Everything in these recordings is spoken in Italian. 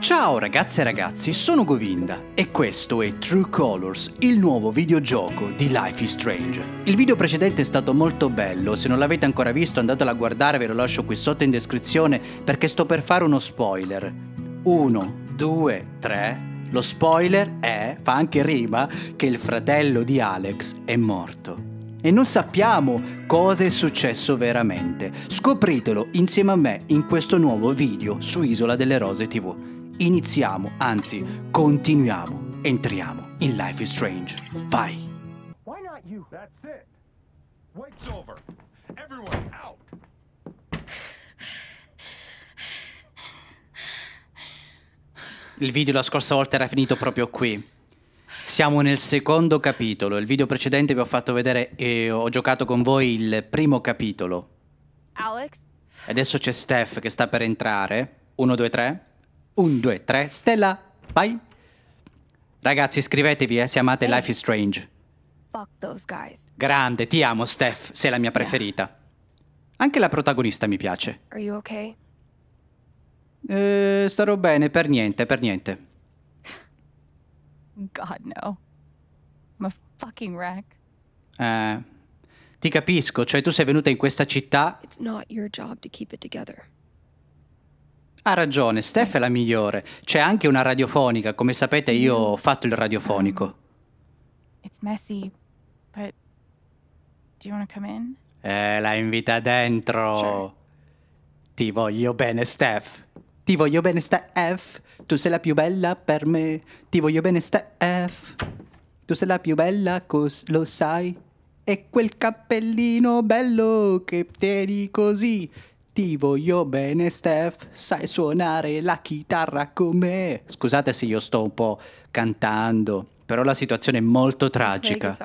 Ciao ragazze e ragazzi, sono Govinda e questo è True Colors, il nuovo videogioco di Life is Strange. Il video precedente è stato molto bello, se non l'avete ancora visto andatelo a guardare, ve lo lascio qui sotto in descrizione perché sto per fare uno spoiler. 1, 2, 3... Lo spoiler è, fa anche rima, che il fratello di Alex è morto e non sappiamo cosa è successo veramente. Scopritelo insieme a me in questo nuovo video su Isola delle Rose TV iniziamo, anzi continuiamo, entriamo in Life is Strange. Vai! Why not you? That's it. Wake's over. Everyone out. Il video la scorsa volta era finito proprio qui. Siamo nel secondo capitolo. Il video precedente vi ho fatto vedere e ho giocato con voi il primo capitolo. Alex? Adesso c'è Steph che sta per entrare. 1, 2, 3. 1, 2, 3, stella, vai. Ragazzi, iscrivetevi, eh, se amate hey. Life is Strange. Fuck those guys. Grande, ti amo, Steph, sei la mia preferita. Anche la protagonista mi piace. Okay? Eh, starò bene, per niente, per niente. God no. I'm a fucking wreck. Eh, ti capisco, cioè tu sei venuta in questa città. It's not your job to keep it together. Ha ragione, Steph è la migliore. C'è anche una radiofonica, come sapete io ho fatto il radiofonico. It's messy, but do you want come in? Eh, la invita dentro. Sure. Ti voglio bene, Steph. Ti voglio bene, Steph. Tu sei la più bella per me. Ti voglio bene, Steph. Tu sei la più bella, lo sai. E quel cappellino bello che tieni così ti voglio bene Steph, sai suonare la chitarra con me. Scusate se io sto un po' cantando, però la situazione è molto tragica.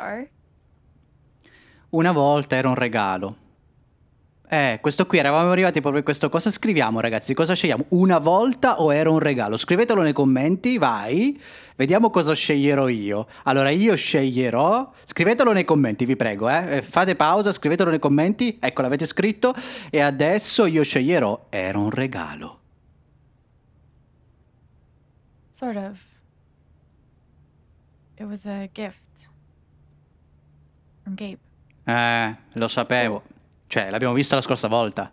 Una volta era un regalo, eh, questo qui eravamo arrivati proprio a questo. Cosa scriviamo, ragazzi? Cosa scegliamo? Una volta o era un regalo? Scrivetelo nei commenti, vai. Vediamo cosa sceglierò io. Allora, io sceglierò. Scrivetelo nei commenti, vi prego, eh. eh fate pausa, scrivetelo nei commenti. Ecco, l'avete scritto. E adesso io sceglierò. Era un regalo. Sort of. It was a gift. From Gabe. Eh, lo sapevo. Cioè, l'abbiamo visto la scorsa volta.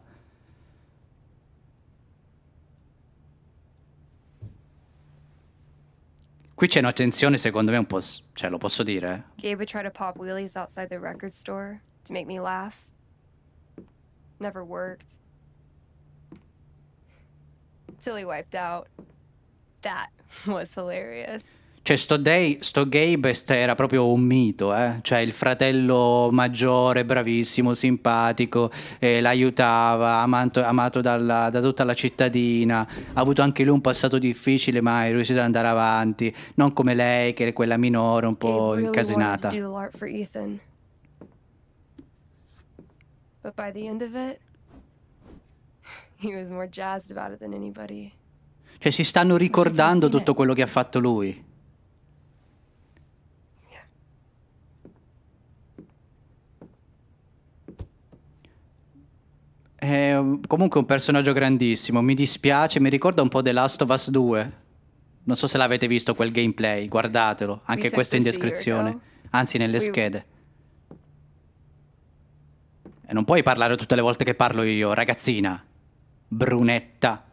Qui c'è un'attenzione, secondo me, un po'. Cioè, lo posso dire? Eh. Gabe would try to pop wheelies outside the record store to make me laugh. Never worked. Till he wiped out. That was hilarious. Cioè, sto, Day, sto Gabest era proprio un mito, eh? cioè il fratello maggiore, bravissimo, simpatico, eh, l'aiutava, amato, amato dalla, da tutta la cittadina, ha avuto anche lui un passato difficile, ma è riuscito ad andare avanti, non come lei che è quella minore un po' Gabe incasinata. Really But by the end of it, he was more jazzed about it than anybody. Cioè si stanno ricordando tutto quello che ha fatto lui. È comunque un personaggio grandissimo, mi dispiace, mi ricorda un po' The Last of Us 2. Non so se l'avete visto quel gameplay, guardatelo, anche questo è in descrizione, anzi nelle schede. E non puoi parlare tutte le volte che parlo io, ragazzina. Brunetta.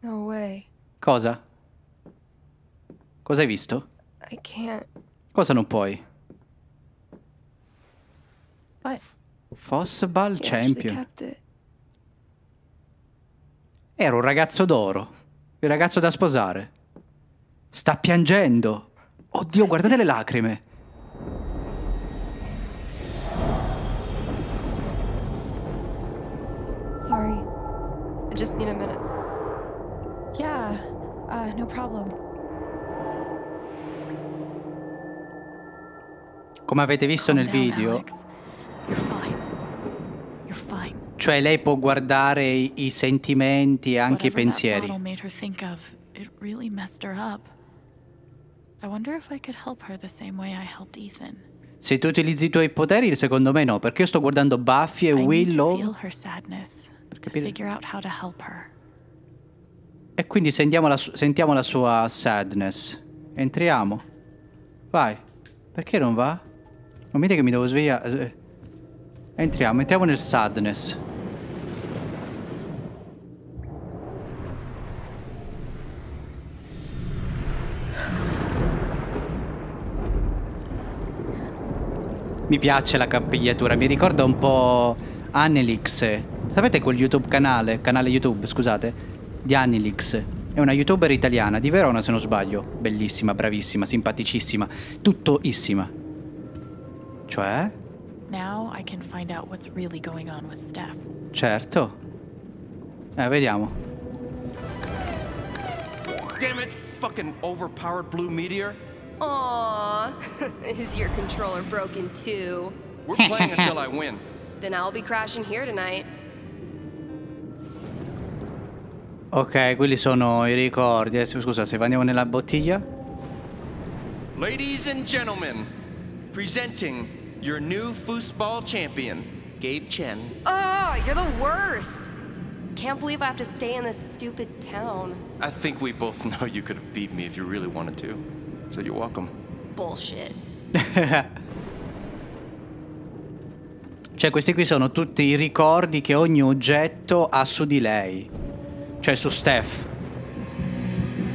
No way. Cosa? Cosa hai visto? I can't. Cosa non puoi? What? Fossball Champion. Era un ragazzo d'oro, il ragazzo da sposare. Sta piangendo. Oddio, guardate le lacrime. Sorry. I just need a minute. Yeah, uh, no problem. Come avete visto Calm nel down, video, Alex. You're fine. You're fine. Cioè lei può guardare i, sentimenti e anche i pensieri. Se tu utilizzi i tuoi poteri, secondo me no, perché io sto guardando Buffy e Willow. per capire. Figure out how E quindi sentiamo la, sentiamo la sua sadness. Entriamo. Vai. Perché non va? Non mi dite che mi devo svegliare. Eh, eh. Entriamo, entriamo nel sadness. Mi piace la capigliatura, mi ricorda un po' Anelix. Sapete quel YouTube canale, canale YouTube, scusate, di Anelix? È una youtuber italiana, di Verona se non sbaglio. Bellissima, bravissima, simpaticissima, tuttoissima. Cioè? Now I can find out what's really going on with Steph. Certo. Eh, vediamo. Damn it, fucking overpowered blue meteor. Aww. Is your controller broken too? We're playing until I win. Then I'll be crashing here tonight. Ok, quelli sono i ricordi. scusa, se andiamo nella bottiglia. Ladies and gentlemen, presenting your new foosball champion, Gabe Chen. Oh, you're the worst. Can't believe I have to stay in this stupid town. I think we both know you could have beat me if you really wanted to. so you're welcome. Bullshit. cioè, questi qui sono tutti i ricordi che ogni oggetto ha su di lei. Cioè, su Steph.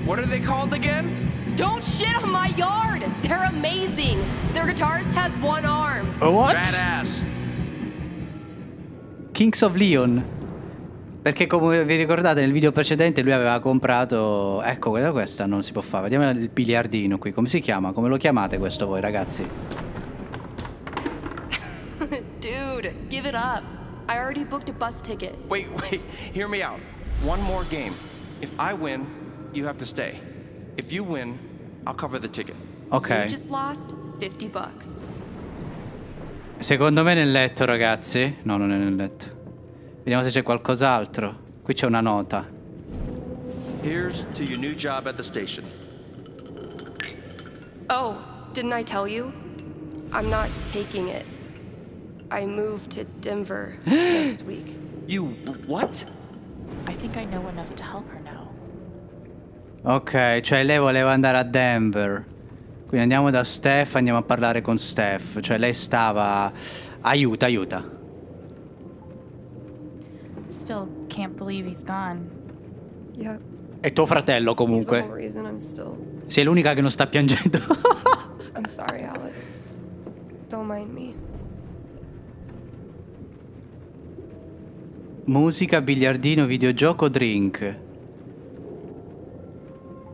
What are they called again? Don't shit on my yard! They're amazing! Their guitarist has one arm. What? Badass. Kings of Leon. Perché come vi ricordate nel video precedente lui aveva comprato... Ecco, quella questa non si può fare. Vediamo il biliardino qui. Come si chiama? Come lo chiamate questo voi, ragazzi? Dude, give it up. I already booked a bus ticket. Wait, wait. Hear me out. One more game. If I win, you have to stay. If you win, I'll cover the ticket. Ok. You just lost 50 bucks. Secondo me nel letto, ragazzi. No, non è nel letto. Vediamo se c'è qualcos'altro. Qui c'è una nota. Here's to your new job at the station. Oh, didn't I tell you? I'm not taking it. I move to Denver next week. You what? I think I know enough to help her now. Ok, cioè lei voleva andare a Denver. Quindi andiamo da Steph, andiamo a parlare con Steph. Cioè lei stava... Aiuta, aiuta. can't believe he's gone. Yeah. È tuo fratello comunque. Still... Sei l'unica che non sta piangendo. I'm sorry, Alex. Don't mind me. Musica, biliardino, videogioco, drink.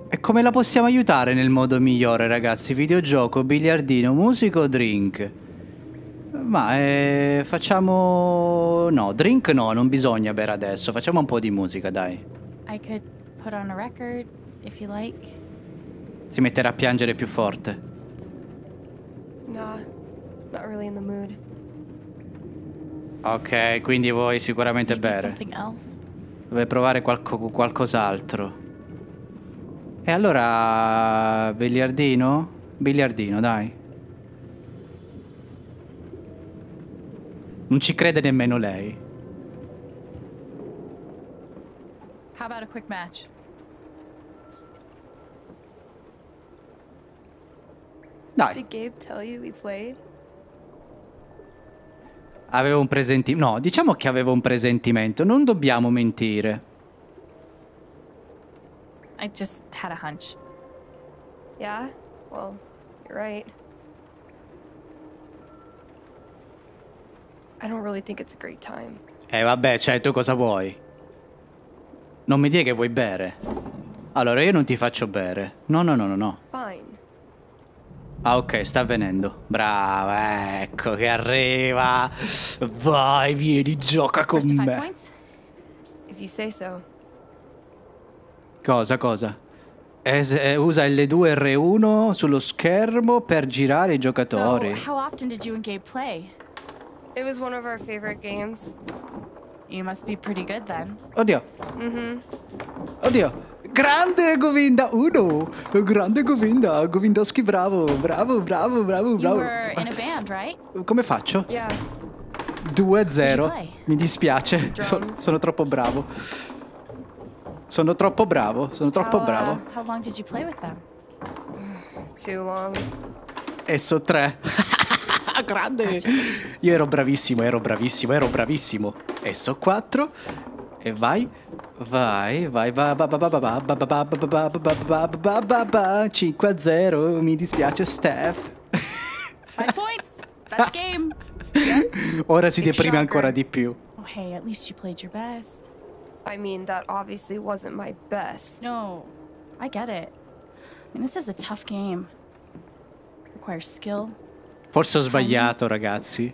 E come la possiamo aiutare nel modo migliore, ragazzi? Videogioco, biliardino, musico, drink. Ma eh, facciamo... no, drink no, non bisogna bere adesso, facciamo un po' di musica, dai. I could put on a record, if you like. Si metterà a piangere più forte. No, not really in the mood. Ok, quindi vuoi sicuramente Maybe bere. Something Vuoi provare qualco, qualcos'altro. E allora... biliardino? Biliardino, dai. Non ci crede nemmeno lei. How about a quick match? Dai. Did Gabe tell you we played? Avevo un presentimento. No, diciamo che avevo un presentimento. Non dobbiamo mentire. I just had a hunch. Yeah? Well, you're right. I don't really think it's a great time. Eh vabbè, cioè tu cosa vuoi? Non mi dire che vuoi bere. Allora io non ti faccio bere. No, no, no, no, no. Fine. Ah ok, sta avvenendo. Brava, ecco che arriva. Vai, vieni, gioca con me. So. Cosa, cosa? Es eh, usa L2R1 sullo schermo per girare i giocatori. So, how often did you and Gabe play? It was one of our favorite games. You must be pretty good then. Oddio. Mm -hmm. Oddio. Grande Govinda 1! Grande Govinda, Govindowski bravo, bravo, bravo, bravo, bravo. in a band, right? Come faccio? Yeah. 2-0. Mi dispiace, sono, sono troppo bravo. Sono troppo bravo, sono troppo how, uh, bravo. Uh, how long did you play with them? Too long. E 3. grande! Io ero bravissimo, ero bravissimo, ero bravissimo. E so 4. E vai. Vai, vai, va, va, va, va, va, va, va, va, va, va, va, va, va, 5 a 0, mi dispiace Steph. 5 points, that's game. Ora si deprime ancora di più. Oh hey, at least you played your best. I mean, that obviously wasn't my best. No, I get it. I mean, this is a tough game. requires skill, Forse ho sbagliato, ragazzi.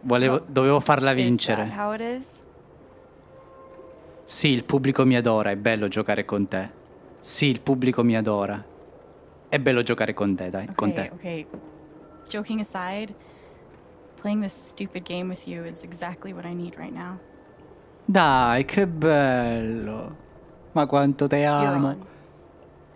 Volevo, dovevo farla vincere. Sì, il pubblico mi adora, è bello giocare con te. Sì, il pubblico mi adora. È bello giocare con te, dai, okay, con te. Ok, joking aside, playing this stupid game with you is exactly what I need right now. Dai, che bello. Ma quanto te amo.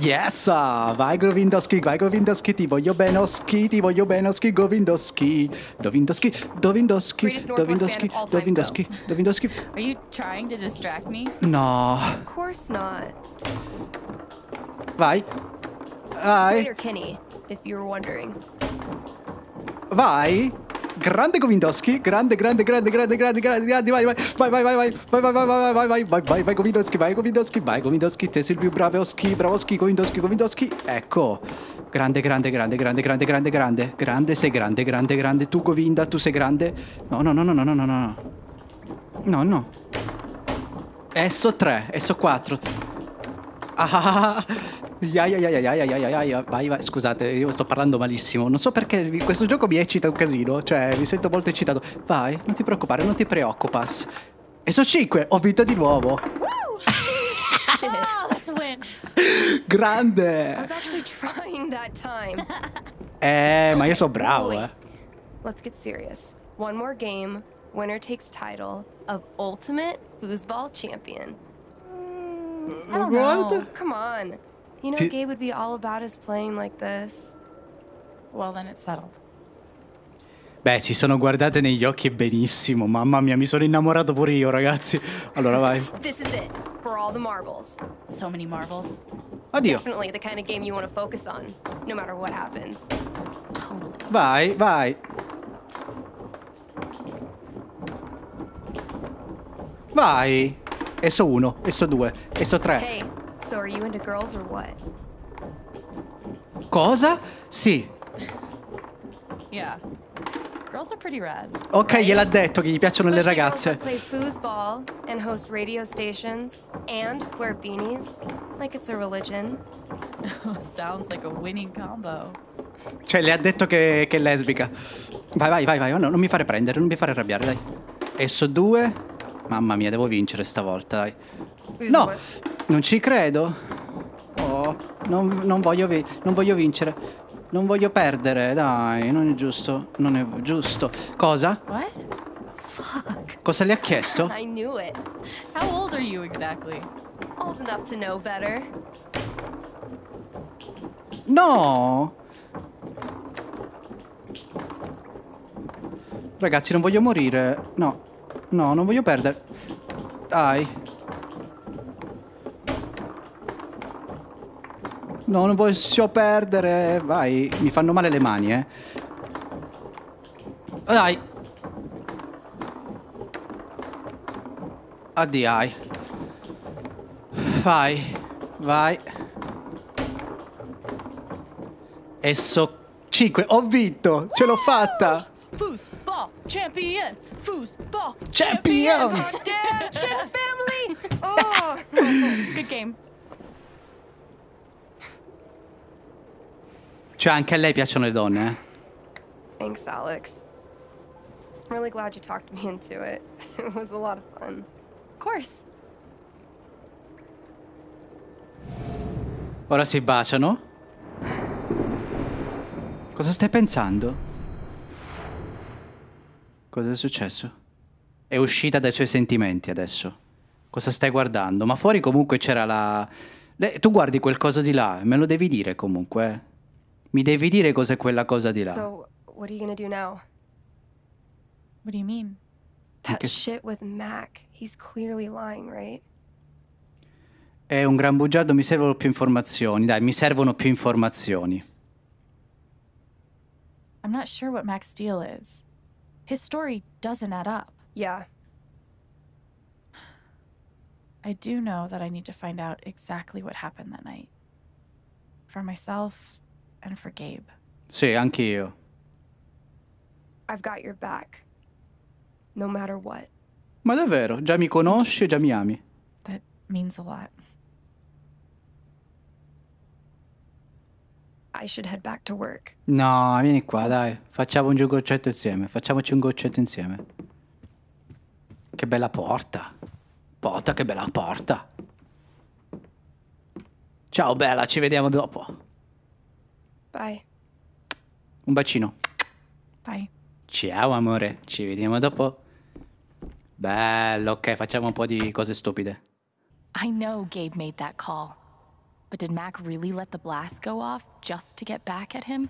Yes! Vai Govindoski, vai Govindoski, ti voglio benoski, ti voglio benoski, Govindoski. Dovindoski, Dovindoski, Dovindoski, Dovindoski, Dovindoski. Are you trying to distract me? No. Of course not. Vai. Vai. Slater Kenny, if you were wondering. Vai. grande Govindowski, grande, grande, grande, grande, grande, grande, grande, vai, vai, vai, vai, vai, vai, vai, vai, vai, vai, vai, vai, vai, vai, vai, Govindowski, vai, Govindowski, vai, Govindowski, te sei il più bravo, Oski, bravo, Oski, Govindowski, Govindowski, ecco, grande, grande, grande, grande, grande, grande, grande, grande, sei grande, grande, grande, tu Govinda, tu sei grande, no, no, no, no, no, no, no, no, no, no, Esso 3, Esso 4, Ah, ia, ia, ia, vai, vai. Scusate, io sto parlando malissimo. Non so perché questo gioco mi eccita un casino. Cioè, mi sento molto eccitato. Vai, non ti preoccupare, non ti preoccupas. E so 5, ho vinto di nuovo. Grande! Eh, ma io sono bravo, eh. Let's get serious. One more game, winner takes title of Ultimate Foosball Champion. Mm, I don't know. Come on. You know, Gabe would be all about us playing like this. Well, then it's settled. Beh, si sono guardate negli occhi benissimo. Mamma mia, mi sono innamorato pure io, ragazzi. Allora vai. This is it for all the marbles. So many marbles. Oddio. Definitely the kind of game you want to focus on, no matter what happens. Vai, vai. Vai. ESO 1, ESO 2, ESO 3. Hey, so are you into girls or what? Cosa? Sì. Yeah. Girls are pretty rad. Ok, right? gliel'ha detto che gli piacciono so le ragazze. Play foosball and host radio stations and wear beanies like it's a religion. Sounds like a winning combo. Cioè, le ha detto che, che è lesbica. Vai, vai, vai, vai, no, non mi fare prendere, non mi fare arrabbiare, dai. Esso 2. Mamma mia, devo vincere stavolta, dai. No, non ci credo. Oh, non, non, voglio non voglio vincere. Non voglio perdere, dai, non è giusto. Non è giusto. Cosa? What? Cosa le ha chiesto? I knew it. How old are you exactly? Old enough to know better. No! Ragazzi, non voglio morire. No. No, non voglio perdere. Dai. No, non voglio perdere. Vai, mi fanno male le mani, eh. Dai. Addiai. Vai, vai. Esso 5, ho vinto, ce l'ho fatta. Foosball champion! Foosball champion! Goddamn family! Oh. Good game. Cioè, anche a lei piacciono le donne, eh? Thanks, Alex. I'm really glad you talked me into it. It was a lot of fun. Of course. Ora si baciano? Cosa stai pensando? Cosa è successo? È uscita dai suoi sentimenti adesso. Cosa stai guardando? Ma fuori comunque c'era la... Le... Tu guardi quel coso di là, me lo devi dire comunque. Eh. Mi devi dire cos'è quella cosa di là. So, what are you gonna do now? What do you mean? That shit with Mac. He's clearly lying, right? È un gran bugiardo, mi servono più informazioni. Dai, mi servono più informazioni. I'm not sure what Mac's deal is. His story doesn't add up. Yeah. I do know that I need to find out exactly what happened that night. For myself and for Gabe. Sì, anch'io. I've got your back. No matter what. Ma davvero, già mi conosci già mi ami. That means a lot. I should head back to work. No, vieni qua, dai. Facciamo un goccetto insieme. Facciamoci un goccetto insieme. Che bella porta. Porta, che bella porta. Ciao bella, ci vediamo dopo. Bye. Un bacino. Bye. Ciao amore, ci vediamo dopo. Bello, ok, facciamo un po' di cose stupide. I know Gabe made that call. But did Mac really let the blast go off just to get back at him?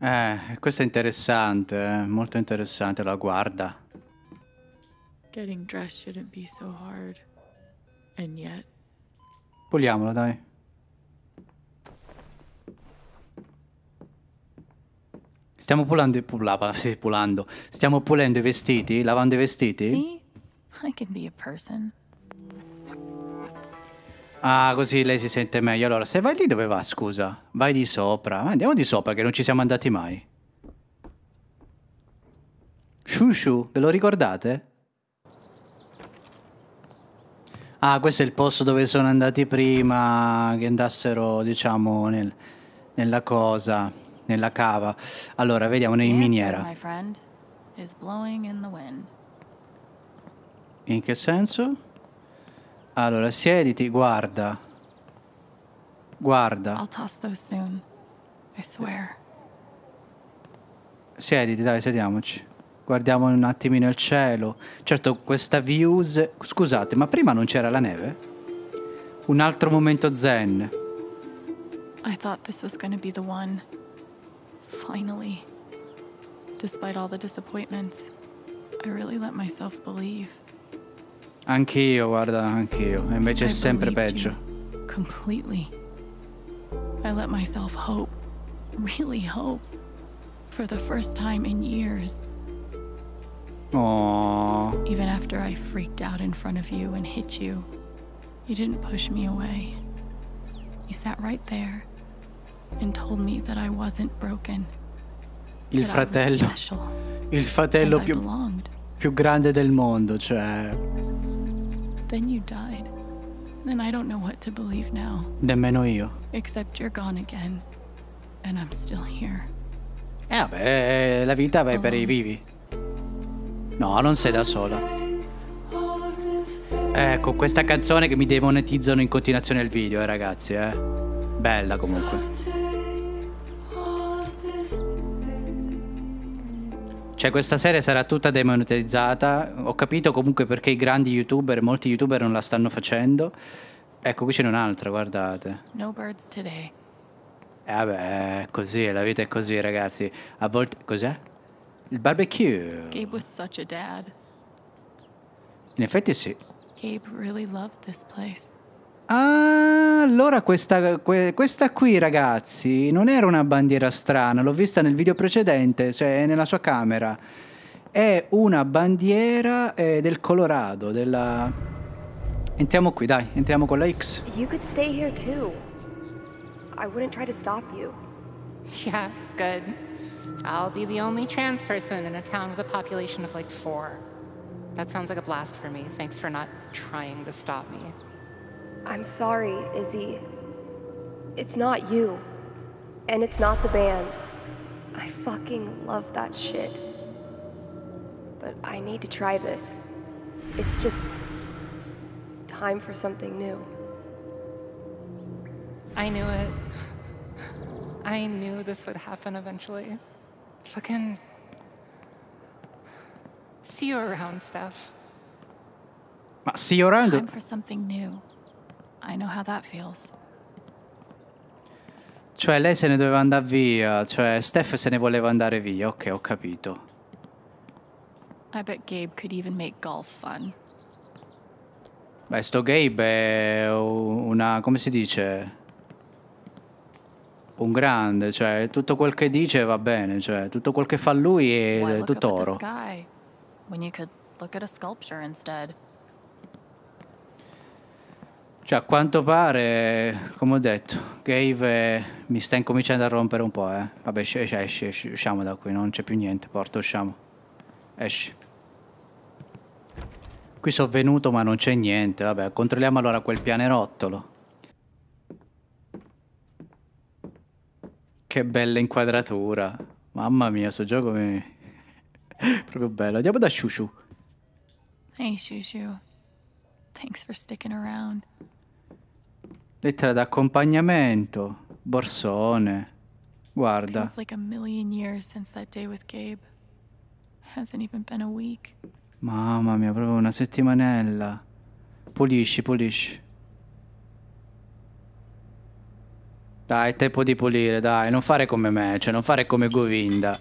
Eh, questo è interessante, eh, molto interessante, la guarda. Getting dressed shouldn't be so hard. And yet. Puliamola, dai. Stiamo pulando, pulava, sì, pulando. Stiamo pulendo i vestiti, lavando i vestiti. Sì, I can be a person. Ah, così lei si sente meglio. Allora, se vai lì dove va, scusa? Vai di sopra. Ma eh, Andiamo di sopra, che non ci siamo andati mai. Shushu, ve lo ricordate? Ah, questo è il posto dove sono andati prima che andassero, diciamo, nel, nella cosa, nella cava. Allora, vediamo, in miniera. In che senso? Allora, siediti, guarda. Guarda. I'll toss those soon. I swear. Siediti, dai, sediamoci. Guardiamo un attimino il cielo. Certo, questa views... Scusate, ma prima non c'era la neve? Un altro momento zen. I thought this was gonna be the one. Finally. Despite all the disappointments, I really let myself believe. Anch'io, guarda, anch'io. E invece è sempre peggio. Completely. I let myself hope, really hope, for the first time in years. Oh. Even after I freaked out in front of you and hit you, you didn't push me away. You sat right there and told me that I wasn't broken. Il fratello. Il fratello più, più grande del mondo, cioè. Then you died. And I don't know what to believe now. Nemmeno io. Except you're gone again. And I'm still here. Eh vabbè, eh, la vita è per i oh. vivi. No, non sei da sola. Ecco, questa canzone che mi demonetizzano in continuazione il video, eh ragazzi, eh. Bella comunque. Cioè questa serie sarà tutta demonetizzata, ho capito comunque perché i grandi youtuber, molti youtuber non la stanno facendo. Ecco, qui c'è un'altra, guardate. No birds today. Eh vabbè, così, la vita è così, ragazzi. A volte cos'è? Il barbecue. Gabe was such a dad. In effetti sì. Gabe really loved this place. Ah, allora questa, questa, qui, ragazzi, non era una bandiera strana, l'ho vista nel video precedente, cioè nella sua camera. È una bandiera eh, del Colorado, della... Entriamo qui, dai, entriamo con la X. You could stay here too. I wouldn't try to stop you. Yeah, good. I'll be the only trans person in a town with a population of like four. That sounds like a blast for me. Thanks for not trying to stop me. I'm sorry, Izzy. It's not you. And it's not the band. I fucking love that shit. But I need to try this. It's just time for something new. I knew it. I knew this would happen eventually. Fucking. See you around, Steph. See you around. Time for something new. I know how that feels. Cioè lei se ne doveva andare via, cioè Steph se ne voleva andare via, ok, ho capito. I bet Gabe could even make golf fun. Beh, sto Gabe è una... come si dice? Un grande, cioè tutto quel che dice va bene, cioè tutto quel che fa lui è tutto oro. When you could look at a sculpture instead. Cioè, a quanto pare, come ho detto, Gave eh, mi sta incominciando a rompere un po', eh. Vabbè, esci, cioè, esci, esci, usciamo da qui, non c'è più niente, porta, usciamo. Esci. Qui sono venuto ma non c'è niente, vabbè, controlliamo allora quel pianerottolo. Che bella inquadratura. Mamma mia, sto gioco mi... Proprio bello. Andiamo da Shushu. Hey Shushu. Thanks for sticking around. Lettera d'accompagnamento, borsone. Guarda. Mamma mia, proprio una settimanella. Pulisci, pulisci. Dai, è tempo di pulire, dai, non fare come me, cioè non fare come Govinda.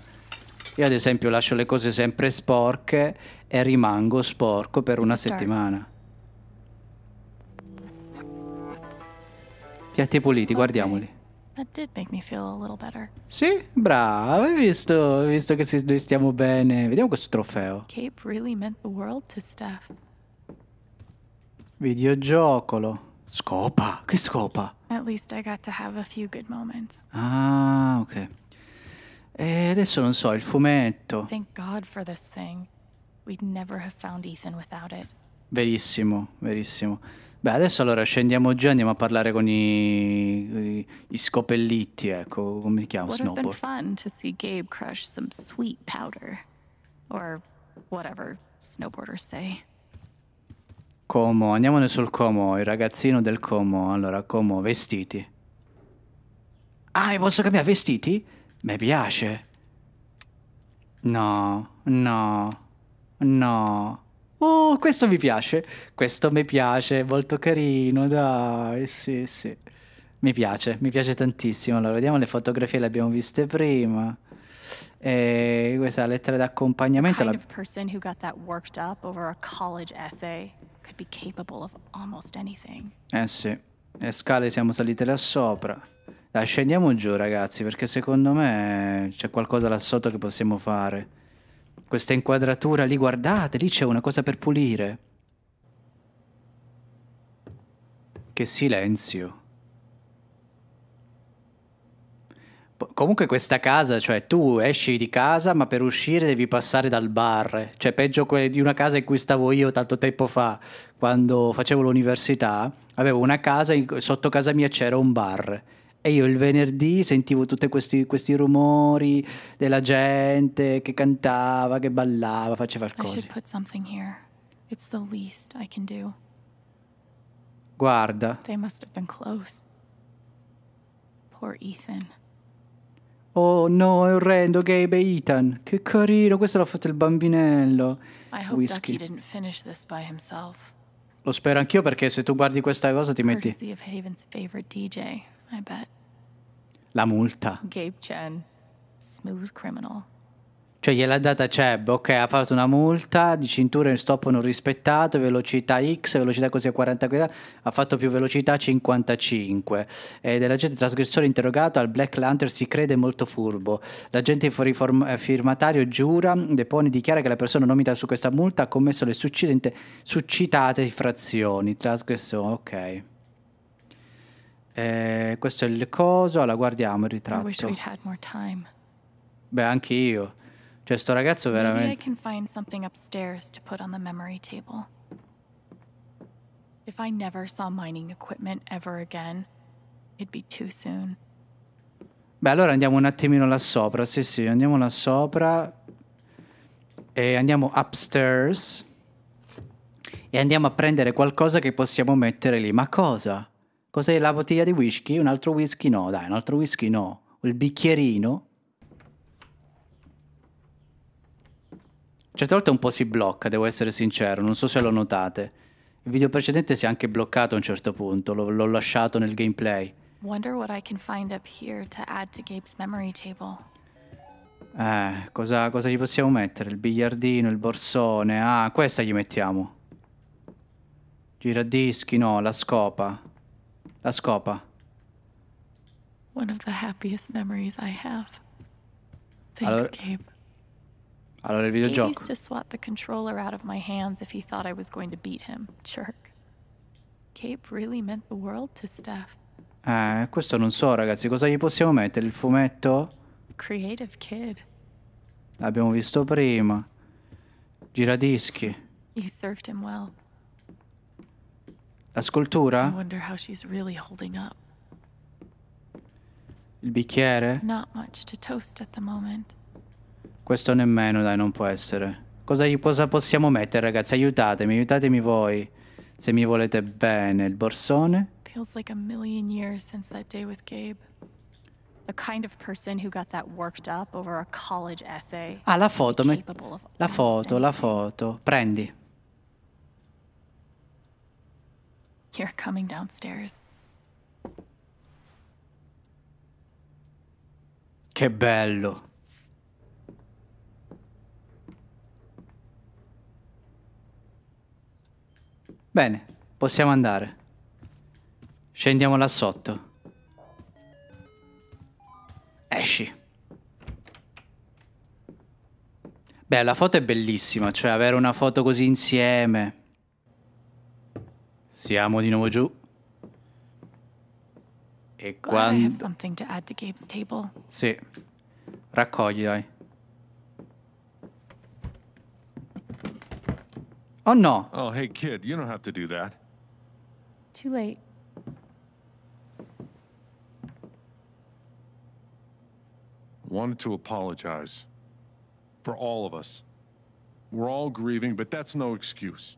Io ad esempio lascio le cose sempre sporche e rimango sporco per una settimana. piatti Piattepuliti, guardiamoli. Sì, bravo, hai visto, visto che noi stiamo bene. Vediamo questo trofeo. Cape really meant the world to Steph. Videogiocolo. Scopa, che scopa? At least I got to have a few good moments. Ah, ok. E adesso non so, il fumetto. Thank God for this thing. We'd never have found Ethan without it. Verissimo, verissimo. Beh, adesso allora scendiamo giù e andiamo a parlare con i, i, i scopellitti, ecco, come si chiama? Snowboard. Would have been fun to see Gabe crush some sweet powder. Or whatever snowboarders say. Como, andiamone sul Como, il ragazzino del Como. Allora, Como, vestiti. Ah, posso cambiare vestiti? Mi piace. No, no, no. Oh, questo mi piace. Questo mi piace, molto carino, dai, sì, sì. Mi piace, mi piace tantissimo. Allora, vediamo le fotografie, le abbiamo viste prima. E eh, questa lettera d'accompagnamento. La kind of person that worked up over a college essay could be capable of almost anything. Eh sì, le scale siamo salite là sopra. Dai, scendiamo giù, ragazzi, perché secondo me c'è qualcosa là sotto che possiamo fare questa inquadratura lì, guardate, lì c'è una cosa per pulire. Che silenzio. Comunque questa casa, cioè tu esci di casa ma per uscire devi passare dal bar, cioè peggio di una casa in cui stavo io tanto tempo fa, quando facevo l'università, avevo una casa, in, sotto casa mia c'era un bar e io il venerdì sentivo tutti questi, questi, rumori della gente che cantava, che ballava, faceva il cose. Guarda. Oh no, è orrendo, Gabe e Ethan. Che carino, questo l'ha fatto il bambinello. Whiskey. Lo spero anch'io perché se tu guardi questa cosa ti metti... I bet. La multa. Gabe Chen, smooth criminal. Cioè gliel'ha data Ceb, ok, ha fatto una multa di cintura in stop non rispettato, velocità X, velocità così a 40 km, ha fatto più velocità 55. E dell'agente trasgressore interrogato al Black Lantern si crede molto furbo. L'agente eh, firmatario giura, depone dichiara che la persona nominata su questa multa ha commesso le suscitate infrazioni, Trasgressore, ok. Eh, questo è il coso, alla guardiamo il ritratto. Beh, anche io. Cioè, sto ragazzo veramente... Maybe I can find something upstairs to put on the memory table. If I never saw mining equipment ever again, it'd be too soon. Beh, allora andiamo un attimino là sopra. Sì, sì, andiamo là sopra. E andiamo upstairs. E andiamo a prendere qualcosa che possiamo mettere lì. Ma cosa? Cos'è la bottiglia di whisky? Un altro whisky no, dai, un altro whisky no. Il bicchierino. Certe volte un po' si blocca, devo essere sincero, non so se lo notate. Il video precedente si è anche bloccato a un certo punto, l'ho lasciato nel gameplay. what I can find up here to add to Gabe's memory table. Eh, cosa, cosa gli possiamo mettere? Il biliardino, il borsone. Ah, questa gli mettiamo. Giradischi, no, la scopa la scopa. Allora, allora il videogioco. Gabe used to swat the controller out of my hands if he thought I was going to beat him. Jerk. Gabe really meant the world to Steph. Eh, questo non so, ragazzi, cosa gli possiamo mettere? Il fumetto? Creative kid. L'abbiamo visto prima. Giradischi. You served him well. La scultura? Really Il bicchiere? Questo nemmeno, dai, non può essere. Cosa, cosa possiamo mettere, ragazzi? Aiutatemi, aiutatemi voi. Se mi volete bene, il borsone? Feels like a million years since that day with Gabe. The kind of person who got that worked up over a college essay. Ah, la foto. La foto, la foto. Prendi. You're coming downstairs. Che bello. Bene, possiamo andare. Scendiamo là sotto. Esci. Beh, la foto è bellissima, cioè avere una foto così insieme. Siamo di nuovo giù. E quando... Sì. Raccogli, dai. Oh no. Oh, hey kid, you don't have to do that. Too late. Wanted to apologize. For all of us. We're all grieving, but that's no excuse.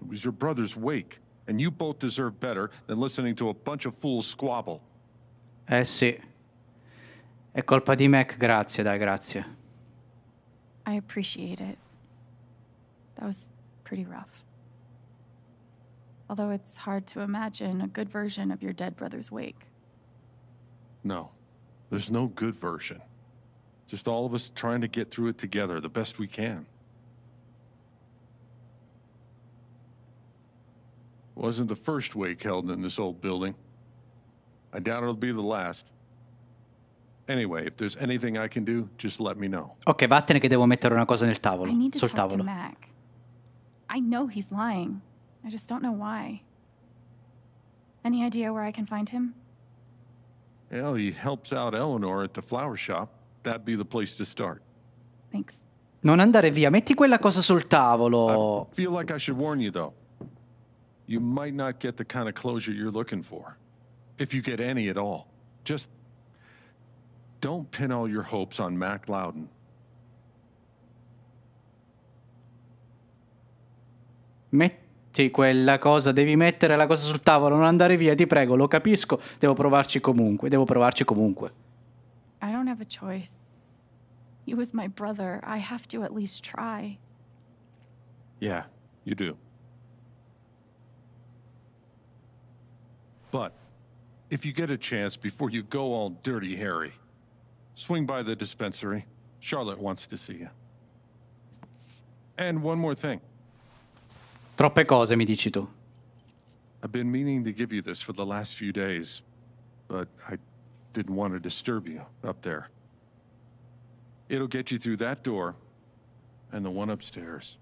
It was your brother's wake, and you both deserve better than listening to a bunch of fools squabble. Eh sì. È colpa di Mac, grazie, dai, grazie. I appreciate it. That was pretty rough. Although it's hard to imagine a good version of your dead brother's wake. No, there's no good version. Just all of us trying to get through it together the best we can. Wasn't the first wake held in this old building. I doubt it'll be the last. Anyway, if there's anything I can do, just let me know. Ok, vattene che devo mettere una cosa nel tavolo, sul tavolo. Mac. I know he's lying. I just don't know why. Any idea where I can find him? Well, he helps out Eleanor at the flower shop. That'd be the place to start. Thanks. Non andare via, metti quella cosa sul tavolo. I feel like I should warn you though. you might not get the kind of closure you're looking for, if you get any at all. Just don't pin all your hopes on Mac Loudon. Metti quella cosa, devi mettere la cosa sul tavolo, non andare via, ti prego, lo capisco, devo provarci comunque, devo provarci comunque. I don't have a choice. He was my brother, I have to at least try. Yeah, you do. But if you get a chance before you go all dirty Harry, swing by the dispensary. Charlotte wants to see you. And one more thing. Troppe cose mi dici tu. I've been meaning to give you this for the last few days, but I didn't want to disturb you up there. It'll get you through that door and the one upstairs.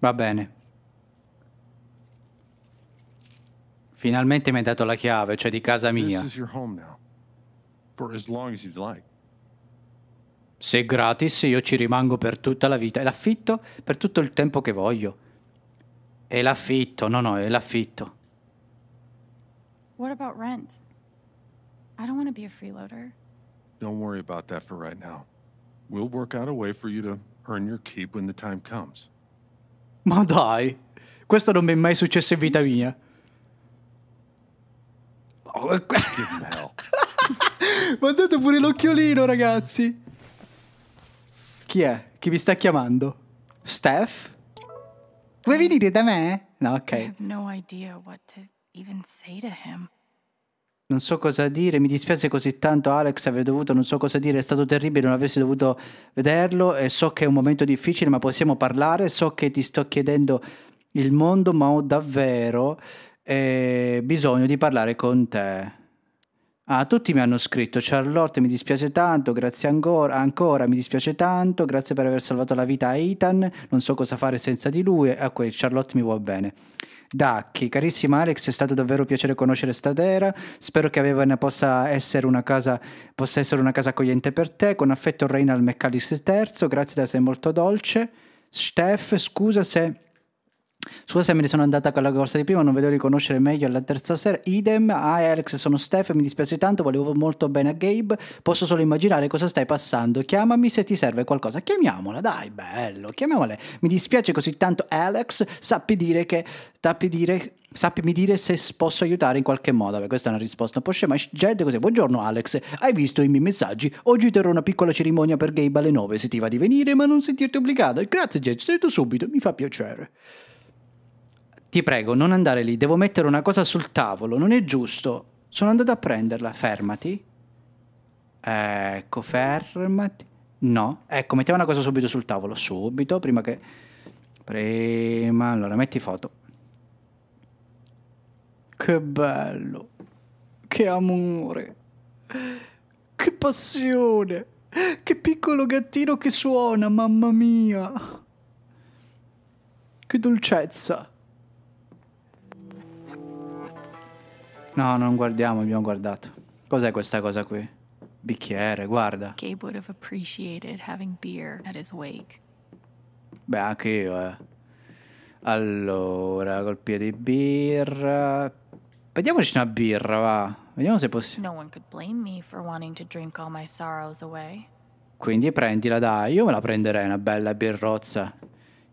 Va bene. Finalmente mi hai dato la chiave, cioè di casa mia. Se è gratis, io ci rimango per tutta la vita. E l'affitto per tutto il tempo che voglio. È l'affitto, no, no, è l'affitto. What about rent? I don't want to be a freeloader. Don't worry about that for right now. We'll work out a way for you to earn your keep when the time comes. Ma dai, questo non mi è mai successo in vita mia. Oh, eh, che bello. Mandate pure l'occhiolino, ragazzi. Chi è? Chi vi sta chiamando? Steph? Vuoi venire da me? No, ok. Non so cosa dire, mi dispiace così tanto Alex, avrei dovuto, non so cosa dire, è stato terribile non avessi dovuto vederlo e so che è un momento difficile ma possiamo parlare, so che ti sto chiedendo il mondo ma ho davvero e bisogno di parlare con te. Ah, tutti mi hanno scritto, Charlotte mi dispiace tanto, grazie ancora, ancora, mi dispiace tanto, grazie per aver salvato la vita a Ethan, non so cosa fare senza di lui, a quel Charlotte mi vuole bene. Dacchi, carissima Alex, è stato davvero piacere conoscere Stadera, Spero che Avevane possa essere una casa, possa essere una casa accogliente per te. Con affetto, Reinald McAllister III. Grazie, da sei molto dolce. Steph, scusa se Scusa se me ne sono andata con la corsa di prima, non vedo riconoscere meglio alla terza sera. Idem, ah Alex, sono Steph, mi dispiace tanto, volevo molto bene a Gabe, posso solo immaginare cosa stai passando. Chiamami se ti serve qualcosa. Chiamiamola, dai, bello, chiamiamola. Mi dispiace così tanto Alex, sappi dire che... Sappi dire... Sappimi dire se posso aiutare in qualche modo. Beh, questa è una risposta un po' scema. Jed così. Buongiorno Alex, hai visto i miei messaggi? Oggi terrò una piccola cerimonia per Gabe alle 9. Se ti va di venire, ma non sentirti obbligato. Grazie Jed, sei tu subito, mi fa piacere. Ti prego, non andare lì, devo mettere una cosa sul tavolo, non è giusto. Sono andato a prenderla, fermati. Ecco, fermati. No, ecco, mettiamo una cosa subito sul tavolo, subito, prima che... Prima, allora, metti foto. Che bello, che amore, che passione, che piccolo gattino che suona, mamma mia. Che dolcezza. No, non guardiamo, abbiamo guardato. Cos'è questa cosa qui? Bicchiere, guarda. Gabe would have appreciated having beer at his wake. Beh, anche io, eh. Allora, colpia di birra. Vediamoci una birra, va. Vediamo se è possibile. No one could blame me for wanting to drink all my sorrows away. Quindi prendila, dai. Io me la prenderei una bella birrozza.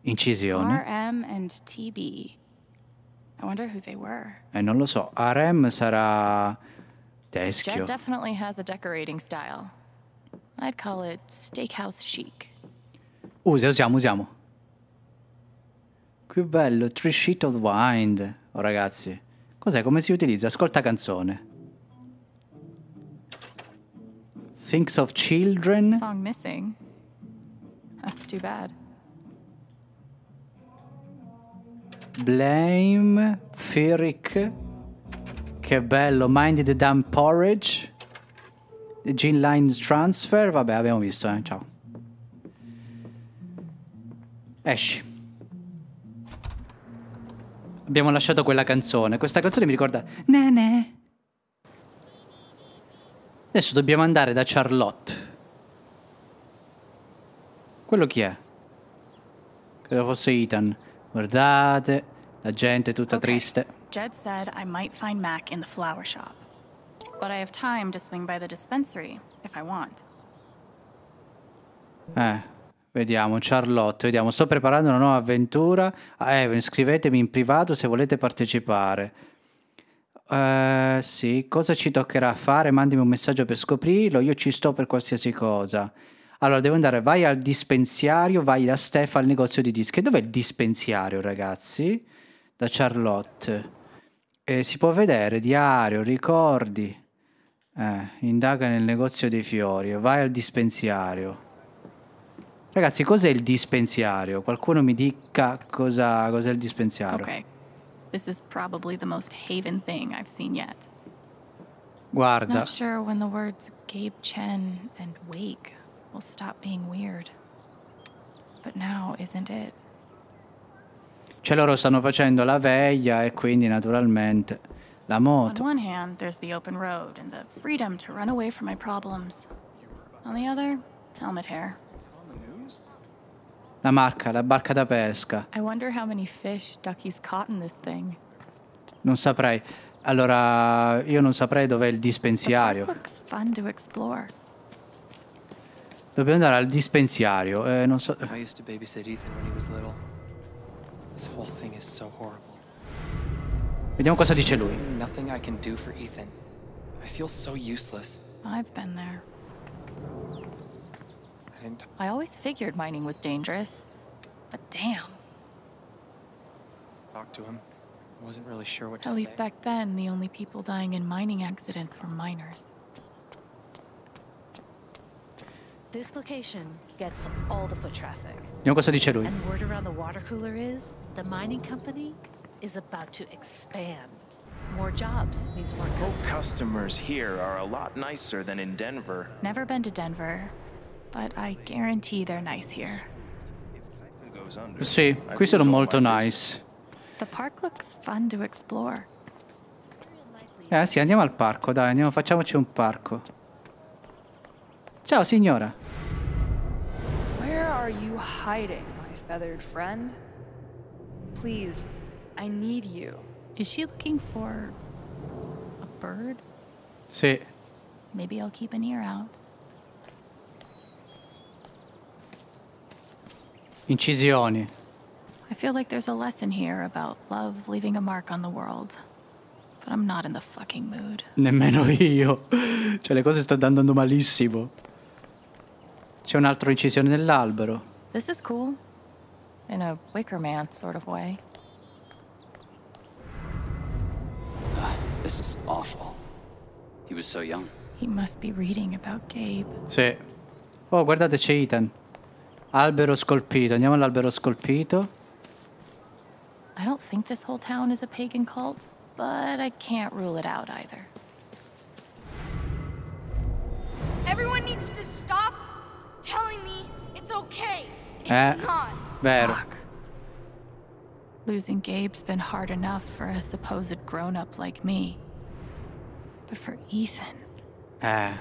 Incisione. RM and TB. E eh, non lo so, Arem sarà teschio. a steakhouse chic. Usa, usiamo, usiamo. Che bello, Three Sheet of Wind. Oh ragazzi, cos'è? Come si utilizza? Ascolta canzone. Thinks of Children. Song missing. That's too bad. Blame, Firic che bello, Minded Dumb Porridge, Gin Lines Transfer, vabbè abbiamo visto, eh. ciao. Esci. Abbiamo lasciato quella canzone, questa canzone mi ricorda... Nene! Adesso dobbiamo andare da Charlotte. Quello chi è? Credo fosse Ethan. Guardate, la gente è tutta okay. triste. Jed said I might find Mac in the flower shop. But I have time to swing by the dispensary if I want. Eh, vediamo, Charlotte, vediamo, sto preparando una nuova avventura. A ah, Evan, scrivetemi in privato se volete partecipare. Eh, sì, cosa ci toccherà fare? Mandami un messaggio per scoprirlo, io ci sto per qualsiasi cosa. Allora devo andare, vai al dispensiario, vai da Stefano al negozio di dischi. Dov'è il dispensiario, ragazzi? Da Charlotte. E si può vedere, diario, ricordi. Eh, indaga nel negozio dei fiori, vai al dispensiario. Ragazzi, cos'è il dispensiario? Qualcuno mi dica cosa, cos'è il dispensiario. Ok. This is probably the most haven thing I've seen yet. Guarda. Not sure when the words Gabe Chen and Wake will stop being weird. But now isn't it? Cioè loro stanno facendo la veglia e quindi naturalmente la moto. On one hand, there's the open road and the freedom to run away from my problems. On the other, helmet hair. La marca, la barca da pesca. I wonder how many fish Ducky's caught in this thing. Non saprei. Allora, io non saprei dov'è il dispensario. dispensiario. Looks fun to explore. Dobbiamo andare al dispensario. Eh, non so. I used to babysit Ethan when he was little. This whole thing is so horrible. Vediamo cosa dice lui. Nothing I can do for Ethan. I feel so useless. I've been there. I always figured mining was dangerous, but damn. Talk to him. I wasn't really sure what to At say. At least back then, the only people dying in mining accidents were miners. This location gets all the foot traffic. And word around the water cooler is the mining company is about to expand. More jobs means more customers. customers here are a lot nicer than in Denver. Never been to Denver, but I guarantee they're nice here. Sì, qui sono molto nice. The park looks fun to explore. Eh sì, andiamo al parco, dai, andiamo, facciamoci un parco. Ciao signora. Where are you hiding, my feathered friend? Please, I need you. Is she looking for a bird? Sì. Maybe I'll keep an ear out. Incisioni. I feel like there's a lesson here about love leaving a mark on the world. But I'm not in the fucking mood. Nemmeno io. Cioè, le cose stanno andando malissimo. C'è un'altra incisione nell'albero. This is cool. In a Wicker Man sort of way. Uh, this is awful. He was so young. He must be reading about Gabe. Sì. Oh, guardate, c'è Ethan. Albero scolpito. Andiamo all'albero scolpito. I don't think this whole town is a pagan cult, but I can't rule it out either. Everyone needs to stop eh, vero. Losing Gabe's been hard enough for a supposed grown-up like me. But for Ethan. Eh.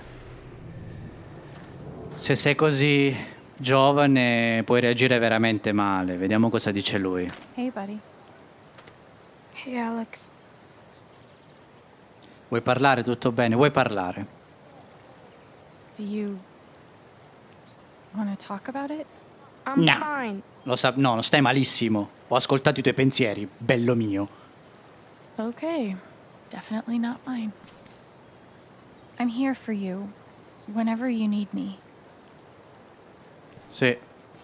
Se sei così giovane puoi reagire veramente male. Vediamo cosa dice lui. Hey buddy. Hey Alex. Vuoi parlare tutto bene? Vuoi parlare? Do you Want to talk about it? I'm no. fine. Lo sa- no, stai malissimo. Ho ascoltato i tuoi pensieri, bello mio. Ok, definitely not mine. I'm here for you, whenever you need me. Sì,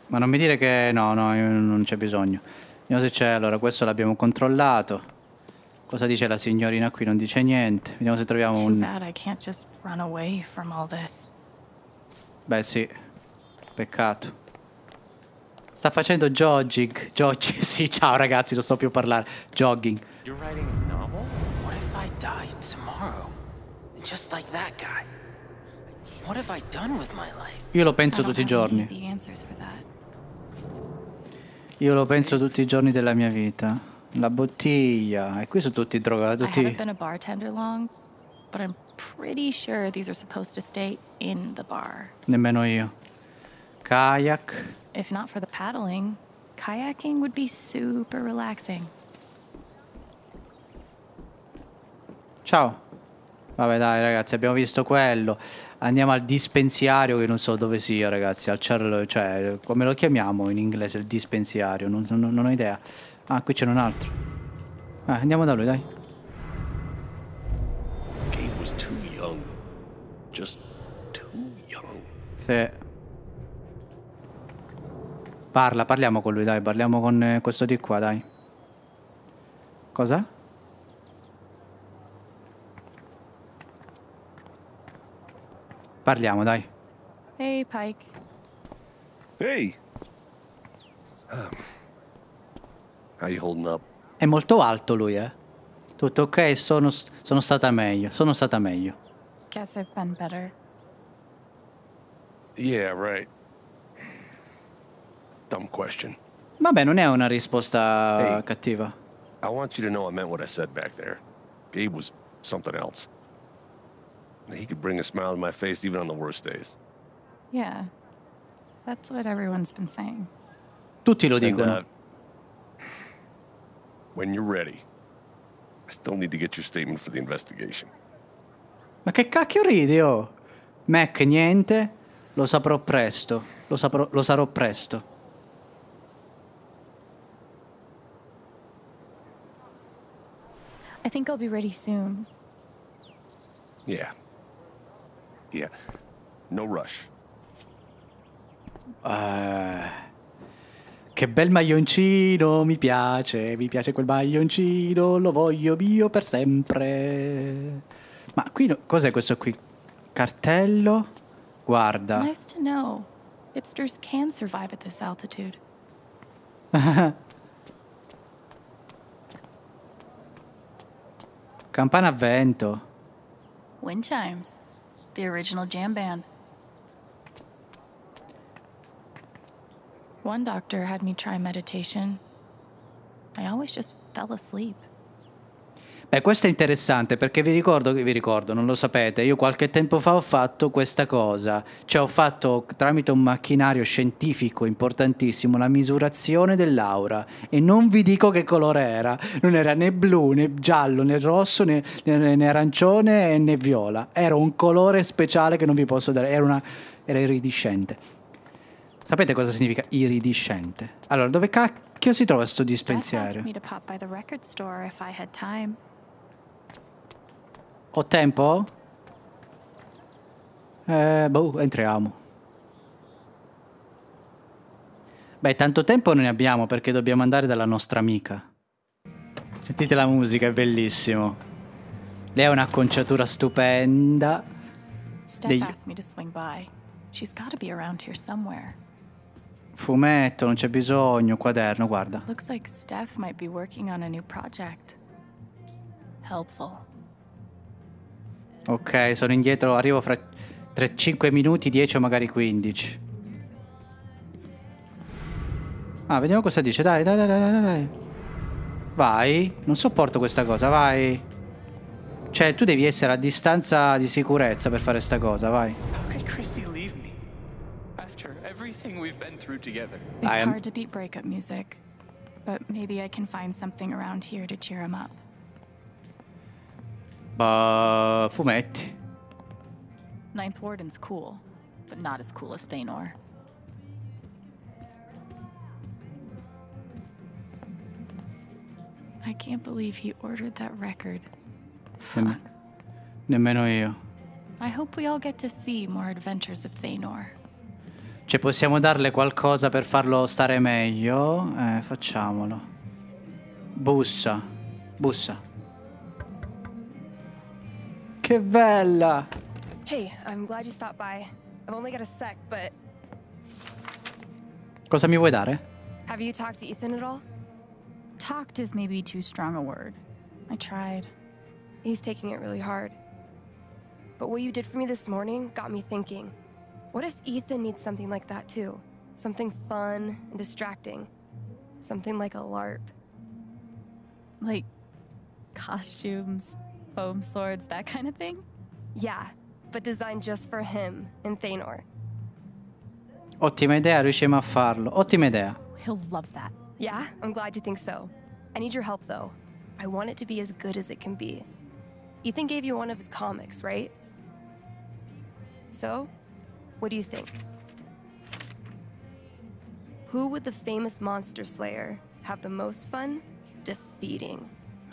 ma non mi dire che no, no, non c'è bisogno. Vediamo se c'è, allora, questo l'abbiamo controllato. Cosa dice la signorina qui? Non dice niente. Vediamo se troviamo un... Beh sì. Peccato. Sta facendo jogging. Jogging, sì, ciao ragazzi, non so più parlare. Jogging. You're writing a novel? What if I die tomorrow? Just like that guy. What have I done with my life? Io lo penso tutti i giorni. Io lo penso tutti i giorni della mia vita. La bottiglia. E qui sono tutti drogati. Tutti... I haven't been a bartender long, but I'm pretty sure these are supposed to stay in the bar. Nemmeno io. Kayak. If not for the paddling, kayaking would be super relaxing. Ciao. Vabbè dai ragazzi, abbiamo visto quello. Andiamo al dispensiario che non so dove sia ragazzi, al cerlo, cioè come lo chiamiamo in inglese il dispensiario, non, non, non ho idea. Ah, qui c'è un altro. Ah, andiamo da lui, dai. Gabe was too young. Just too young. Sì. Parla, parliamo con lui, dai, parliamo con eh, questo di qua, dai. Cosa? Parliamo, dai. Ehi, hey, Pike. Ehi! Hey. Ah. Um, how you holding up? È molto alto lui, eh. Tutto ok, sono, sono stata meglio, sono stata meglio. Guess I've been better. Yeah, right. Dumb question. Vabbè, non è una risposta hey, cattiva. I want you to know I meant what I said back there. Gabe was something else. He could bring a smile to my face even on the worst days. Yeah. That's what everyone's been saying. Tutti lo dicono. And, uh, when you're ready, I still need to get your statement for the investigation. Ma che cacchio ridi, oh? Mac, niente. Lo saprò presto. Lo, saprò, lo sarò presto. I think I'll be ready soon. Yeah. Yeah. No rush. Uh, che bel maglioncino, mi piace, mi piace quel maglioncino, lo voglio mio per sempre. Ma qui no, cos'è questo qui? Cartello? Guarda. Nice to know. Hipsters can survive at this altitude. Campana vento. Wind chimes. The original jam band. One doctor had me try meditation. I always just fell asleep. Beh, questo è interessante perché vi ricordo vi ricordo, non lo sapete, io qualche tempo fa ho fatto questa cosa, cioè ho fatto tramite un macchinario scientifico importantissimo la misurazione dell'aura e non vi dico che colore era, non era né blu né giallo né rosso né, né, né arancione né viola, era un colore speciale che non vi posso dare, era, una, era iridescente. Sapete cosa significa iridescente? Allora, dove cacchio si trova sto dispensiere? Ho tempo? Eh, boh, entriamo. Beh, tanto tempo non ne abbiamo perché dobbiamo andare dalla nostra amica. Sentite la musica, è bellissimo. Lei ha un'acconciatura stupenda. Steph asked me to swing by. She's gotta be around here somewhere. Fumetto, non c'è bisogno, quaderno, guarda. Looks like Steph might be working on a new project. Helpful. Ok, sono indietro, arrivo fra 3-5 minuti, 10 o magari 15. Ah, vediamo cosa dice. Dai, dai, dai, dai, dai. Vai. Non sopporto questa cosa, vai. Cioè, tu devi essere a distanza di sicurezza per fare questa cosa, vai. è hard to beat breakup music, but maybe I can find something around here to cheer him up. Uh, fumetti. Ninth Warden's cool, but not as cool as Thanor. I can't believe he ordered that record. Fuck. nemmeno io. I hope we all get to see more adventures of Thanor. Cioè, possiamo darle qualcosa per farlo stare meglio? Eh, facciamolo. Bussa. Bussa. che bella! Hey, I'm glad you stopped by. I've only got a sec, but Cosa mi vuoi dare? Have you talked to Ethan at all? Talked is maybe too strong a word. I tried. He's taking it really hard. But what you did for me this morning got me thinking. What if Ethan needs something like that too? Something fun and distracting. Something like a LARP. Like costumes, foam swords, that kind of thing? Yeah, but designed just for him in Thanor. Ottima idea, riusciamo a farlo. Ottima idea. He'll love that. Yeah, I'm glad you think so. I need your help though. I want it to be as good as it can be. Ethan gave you one of his comics, right? So, what do you think? Who would the famous monster slayer have the most fun defeating?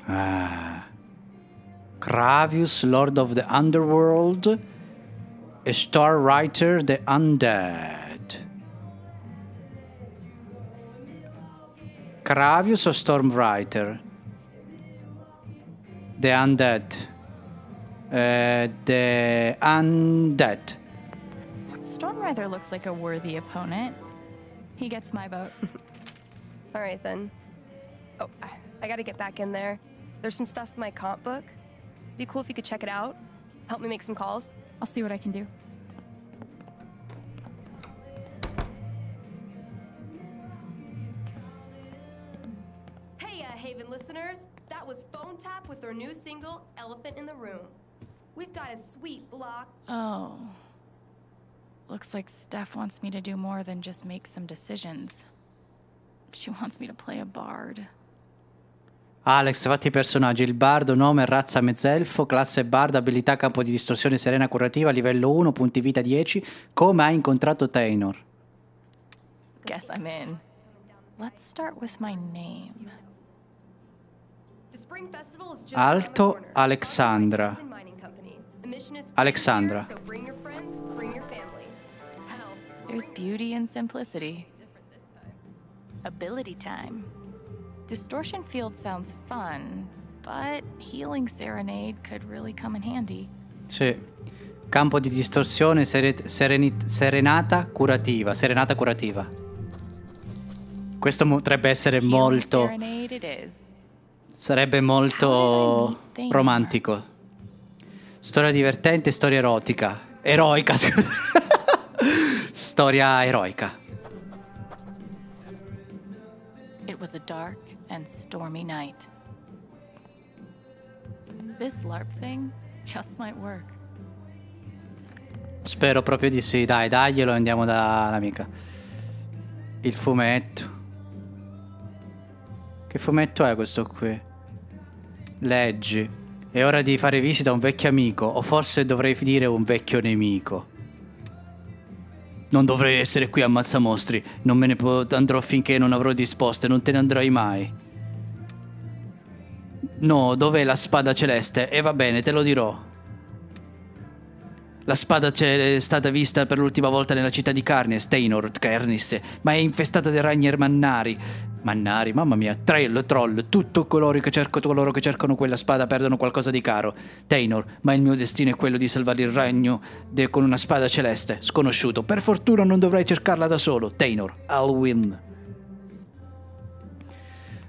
Ah. Kravius, Lord of the Underworld, Star Writer, the Undead. Kravius or Storm Writer? The Undead. Uh, the Undead. Storm Writer looks like a worthy opponent. He gets my vote. All right, then. Oh, I gotta get back in there. There's some stuff in my comp book be cool if you could check it out. Help me make some calls. I'll see what I can do. Hey, uh, Haven listeners. That was Phone Tap with their new single, Elephant in the Room. We've got a sweet block. Oh. Looks like Steph wants me to do more than just make some decisions. She wants me to play a bard. Alex, fatti i personaggi, il bardo, nome, razza mezzelfo, classe bardo, abilità, campo di distorsione, serena curativa, livello 1, punti vita 10. Come hai incontrato Tainor? Guess I'm in. Let's start with my name. Alto Alexandra. Alexandra. There's beauty in simplicity. Ability time. Distortion Field sounds fun, but Healing Serenade could really come in handy. Sì. Campo di distorsione, serenata curativa, serenata curativa. Questo potrebbe essere molto... Sarebbe molto romantico. Storia divertente, storia erotica. Eroica. storia eroica. was a dark and stormy night. This LARP thing just might work. Spero proprio di sì, dai, daglielo e andiamo dall'amica. Il fumetto. Che fumetto è questo qui? Leggi. È ora di fare visita a un vecchio amico, o forse dovrei dire un vecchio nemico. Non dovrei essere qui a Mazzamostri. Non me ne andrò finché non avrò disposte, non te ne andrai mai. No, dov'è la spada celeste? E eh, va bene, te lo dirò. La spada è stata vista per l'ultima volta nella città di Carnes, Steinor, Carnis, ma è infestata dai ragni ermannari. Mannari, mamma mia, trail, troll, tutto coloro che, cerco, coloro che cercano quella spada perdono qualcosa di caro. Tainor, ma il mio destino è quello di salvare il regno de- con una spada celeste, sconosciuto. Per fortuna non dovrei cercarla da solo. Tainor, I'll win.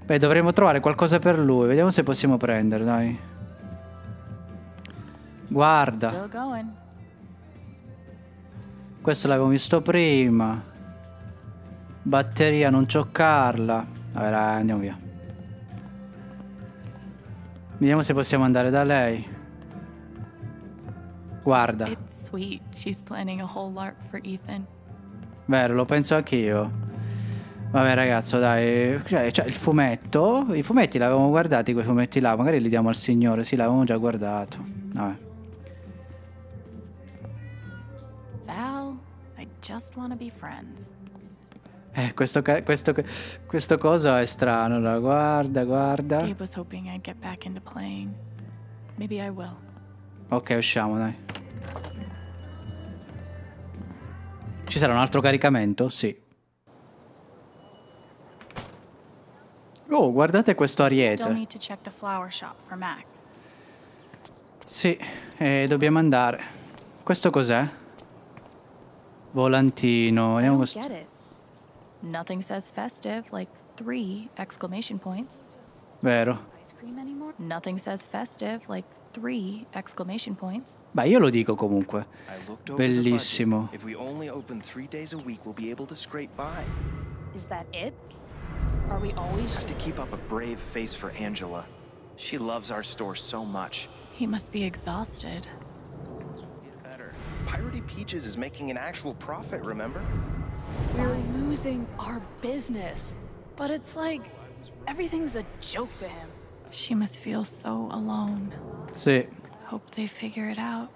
Beh, dovremmo trovare qualcosa per lui. Vediamo se possiamo prenderlo, dai. Guarda. Questo l'avevo visto prima. Batteria, non cioccarla. Vabbè, andiamo via. Vediamo se possiamo andare da lei. Guarda. Vero, lo penso anch'io. Vabbè ragazzo, dai, cioè, cioè il fumetto, i fumetti l'avevamo guardati quei fumetti là, magari li diamo al signore, sì, l'avevamo già guardato. Vabbè. just wanna be friends. Eh, questo, questo, questo coso è strano, allora, guarda, guarda. Gabe was hoping I'd get back into playing. Maybe I will. Ok, usciamo, dai. Ci sarà un altro caricamento? Sì. Oh, guardate questo ariete. Sì, e eh, dobbiamo andare. Questo cos'è? Volantino. Vediamo questo. Nothing says festive like three exclamation points. Vero. Nothing says festive like three exclamation points. Beh, io lo dico comunque. Bellissimo. If we only open three days a week, we'll be able to scrape by. Is that it? Are we always have to keep up a brave face for Angela. She loves our store so much. He must be exhausted. Piratey Peaches is making an actual profit, remember? We're losing our business. But it's like everything's a joke to him. She must feel so alone. Sì. Hope they figure it out.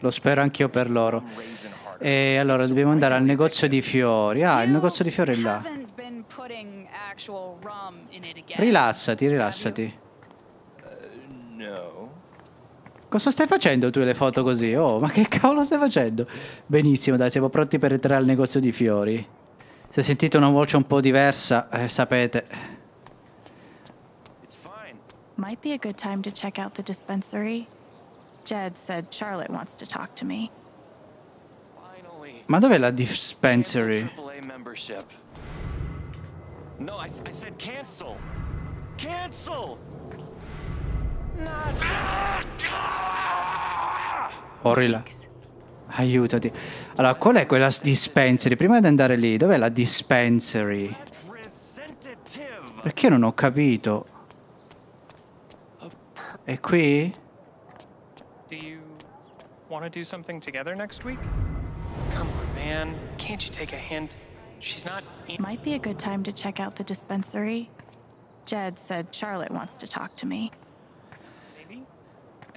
Lo spero anch'io per loro. E allora dobbiamo andare al negozio di fiori. Ah, il negozio di fiori è là. Rilassati, rilassati. Uh, no. Cosa stai facendo tu le foto così? Oh, ma che cavolo stai facendo? Benissimo, dai, siamo pronti per entrare al negozio di fiori. Se sentite una voce un po' diversa, eh, sapete. Might be a good time to check out the dispensary. Jed said Charlotte wants to talk to me. Ma dov'è la dispensary? No, I, I said cancel. Cancel! Orrila. Aiutati. Allora, qual è quella dispensary? Prima di andare lì, dov'è la dispensary? Perché non ho capito? È qui? Do you want to do something together next week? Come on, man. Can't you take a hint? She's not in Might be a good time to check out the dispensary. Jed said Charlotte wants to talk to me.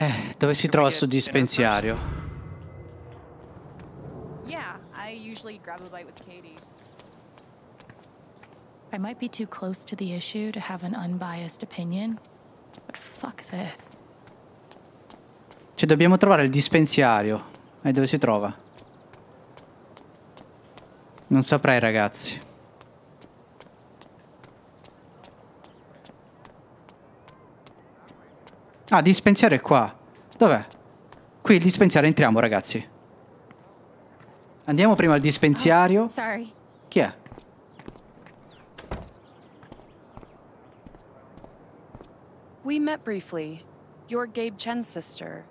Eh, dove si trova sto dispensario? Yeah, I usually grab a bite Katie. I might be too close to the issue to have an unbiased opinion, but fuck this. Cioè dobbiamo trovare il dispensario. E dove si trova? Non saprei, ragazzi. Ah, dispensiero è qua. Dov'è? Qui il dispensiario, entriamo ragazzi. Andiamo prima al dispensiario. Oh, Chi è? We met briefly. You're Gabe Chen's sister,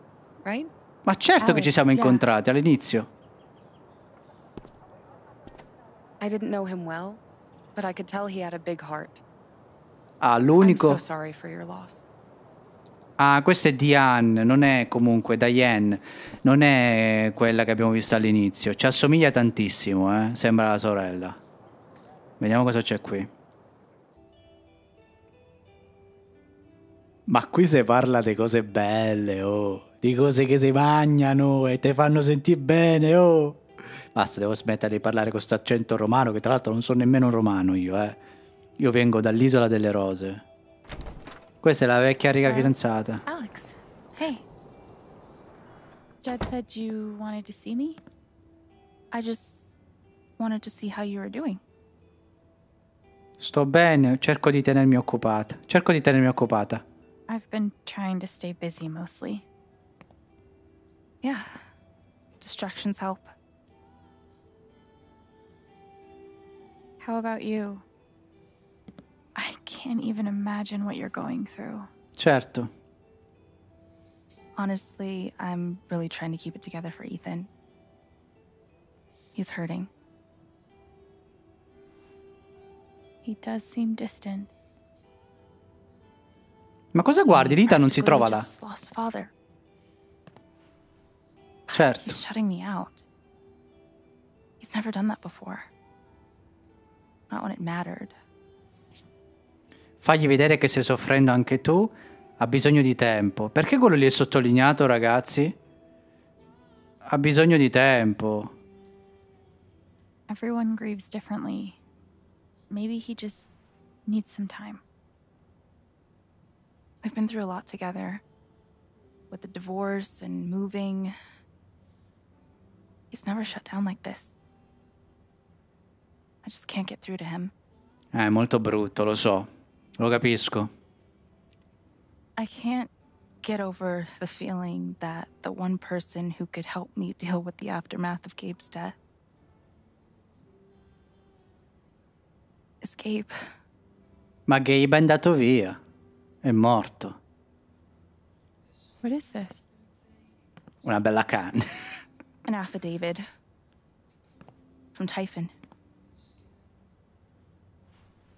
right? Ma certo Alex, che ci oh, siamo incontrati yeah. all'inizio. I didn't know him well, but I could tell he had a big heart. Ah, l'unico. I'm so sorry for your loss. Ah, questa è Diane, non è comunque Diane, non è quella che abbiamo visto all'inizio. Ci assomiglia tantissimo, eh? Sembra la sorella. Vediamo cosa c'è qui. Ma qui si parla di cose belle, oh. Di cose che si mangiano e te fanno sentire bene, oh. Basta, devo smettere di parlare con questo accento romano, che tra l'altro non sono nemmeno romano io, eh. Io vengo dall'isola delle rose. Questa è la vecchia riga cioè, fidanzata. Alex, hey. Jed said you wanted to see me. I just wanted to see how you were doing. Sto bene, cerco di tenermi occupata. Cerco di tenermi occupata. I've been trying to stay busy mostly. Yeah. Distractions help. How about you? I can't even imagine what you're going through. Certo. Honestly, I'm really trying to keep it together for Ethan. He's hurting. He does seem distant. Ma cosa guardi? Rita non si trova là. Certo. He's shutting me out. He's never done that before. Not when it mattered. Fagli vedere che stai soffrendo anche tu, ha bisogno di tempo. Perché quello lì è sottolineato, ragazzi? Ha bisogno di tempo. Everyone grieves differently. Maybe he just needs some time. We've been through a lot together. With the divorce and moving. He's never shut down like this. I just can't get through to him. Eh, è molto brutto, lo so. Lo capisco. I can't get over the feeling that the one person who could help me deal with the aftermath of Gabe's death Escape. Gabe. Ma Gabe è andato via. È morto. What is this? Una bella can. An affidavit from Typhon.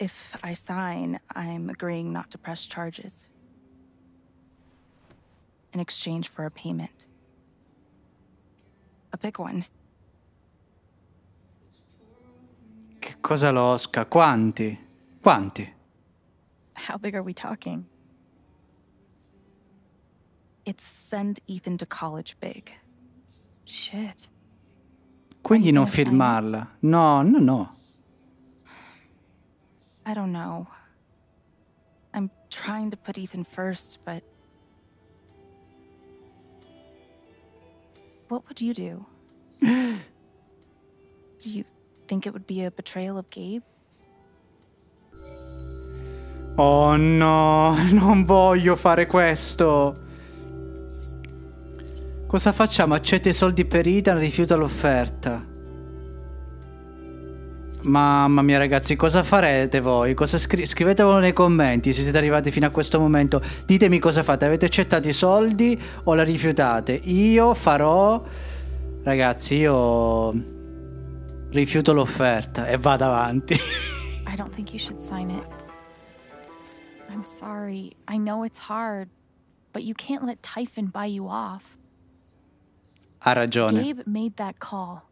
If I sign, I'm agreeing not to press charges in exchange for a payment. A big one. Che cosa lo Quanti? Quanti? How big are we talking? It's send Ethan to college big. Shit. Quindi non firmarla. No, no, no. I don't know. I'm trying to put Ethan first, but. What would you do? do you think it would be a betrayal of Gabe? Oh no, non voglio fare questo. Cosa facciamo? Accetta i soldi per Ethan, rifiuta l'offerta. Mamma mia ragazzi, cosa farete voi? Cosa scri scrivetelo nei commenti se siete arrivati fino a questo momento. Ditemi cosa fate, avete accettato i soldi o la rifiutate? Io farò... Ragazzi, io rifiuto l'offerta e vado avanti. I don't think you should sign it. I'm sorry. I know it's hard, but you can't let Typhon buy you off. Ha ragione. Gabe made that call.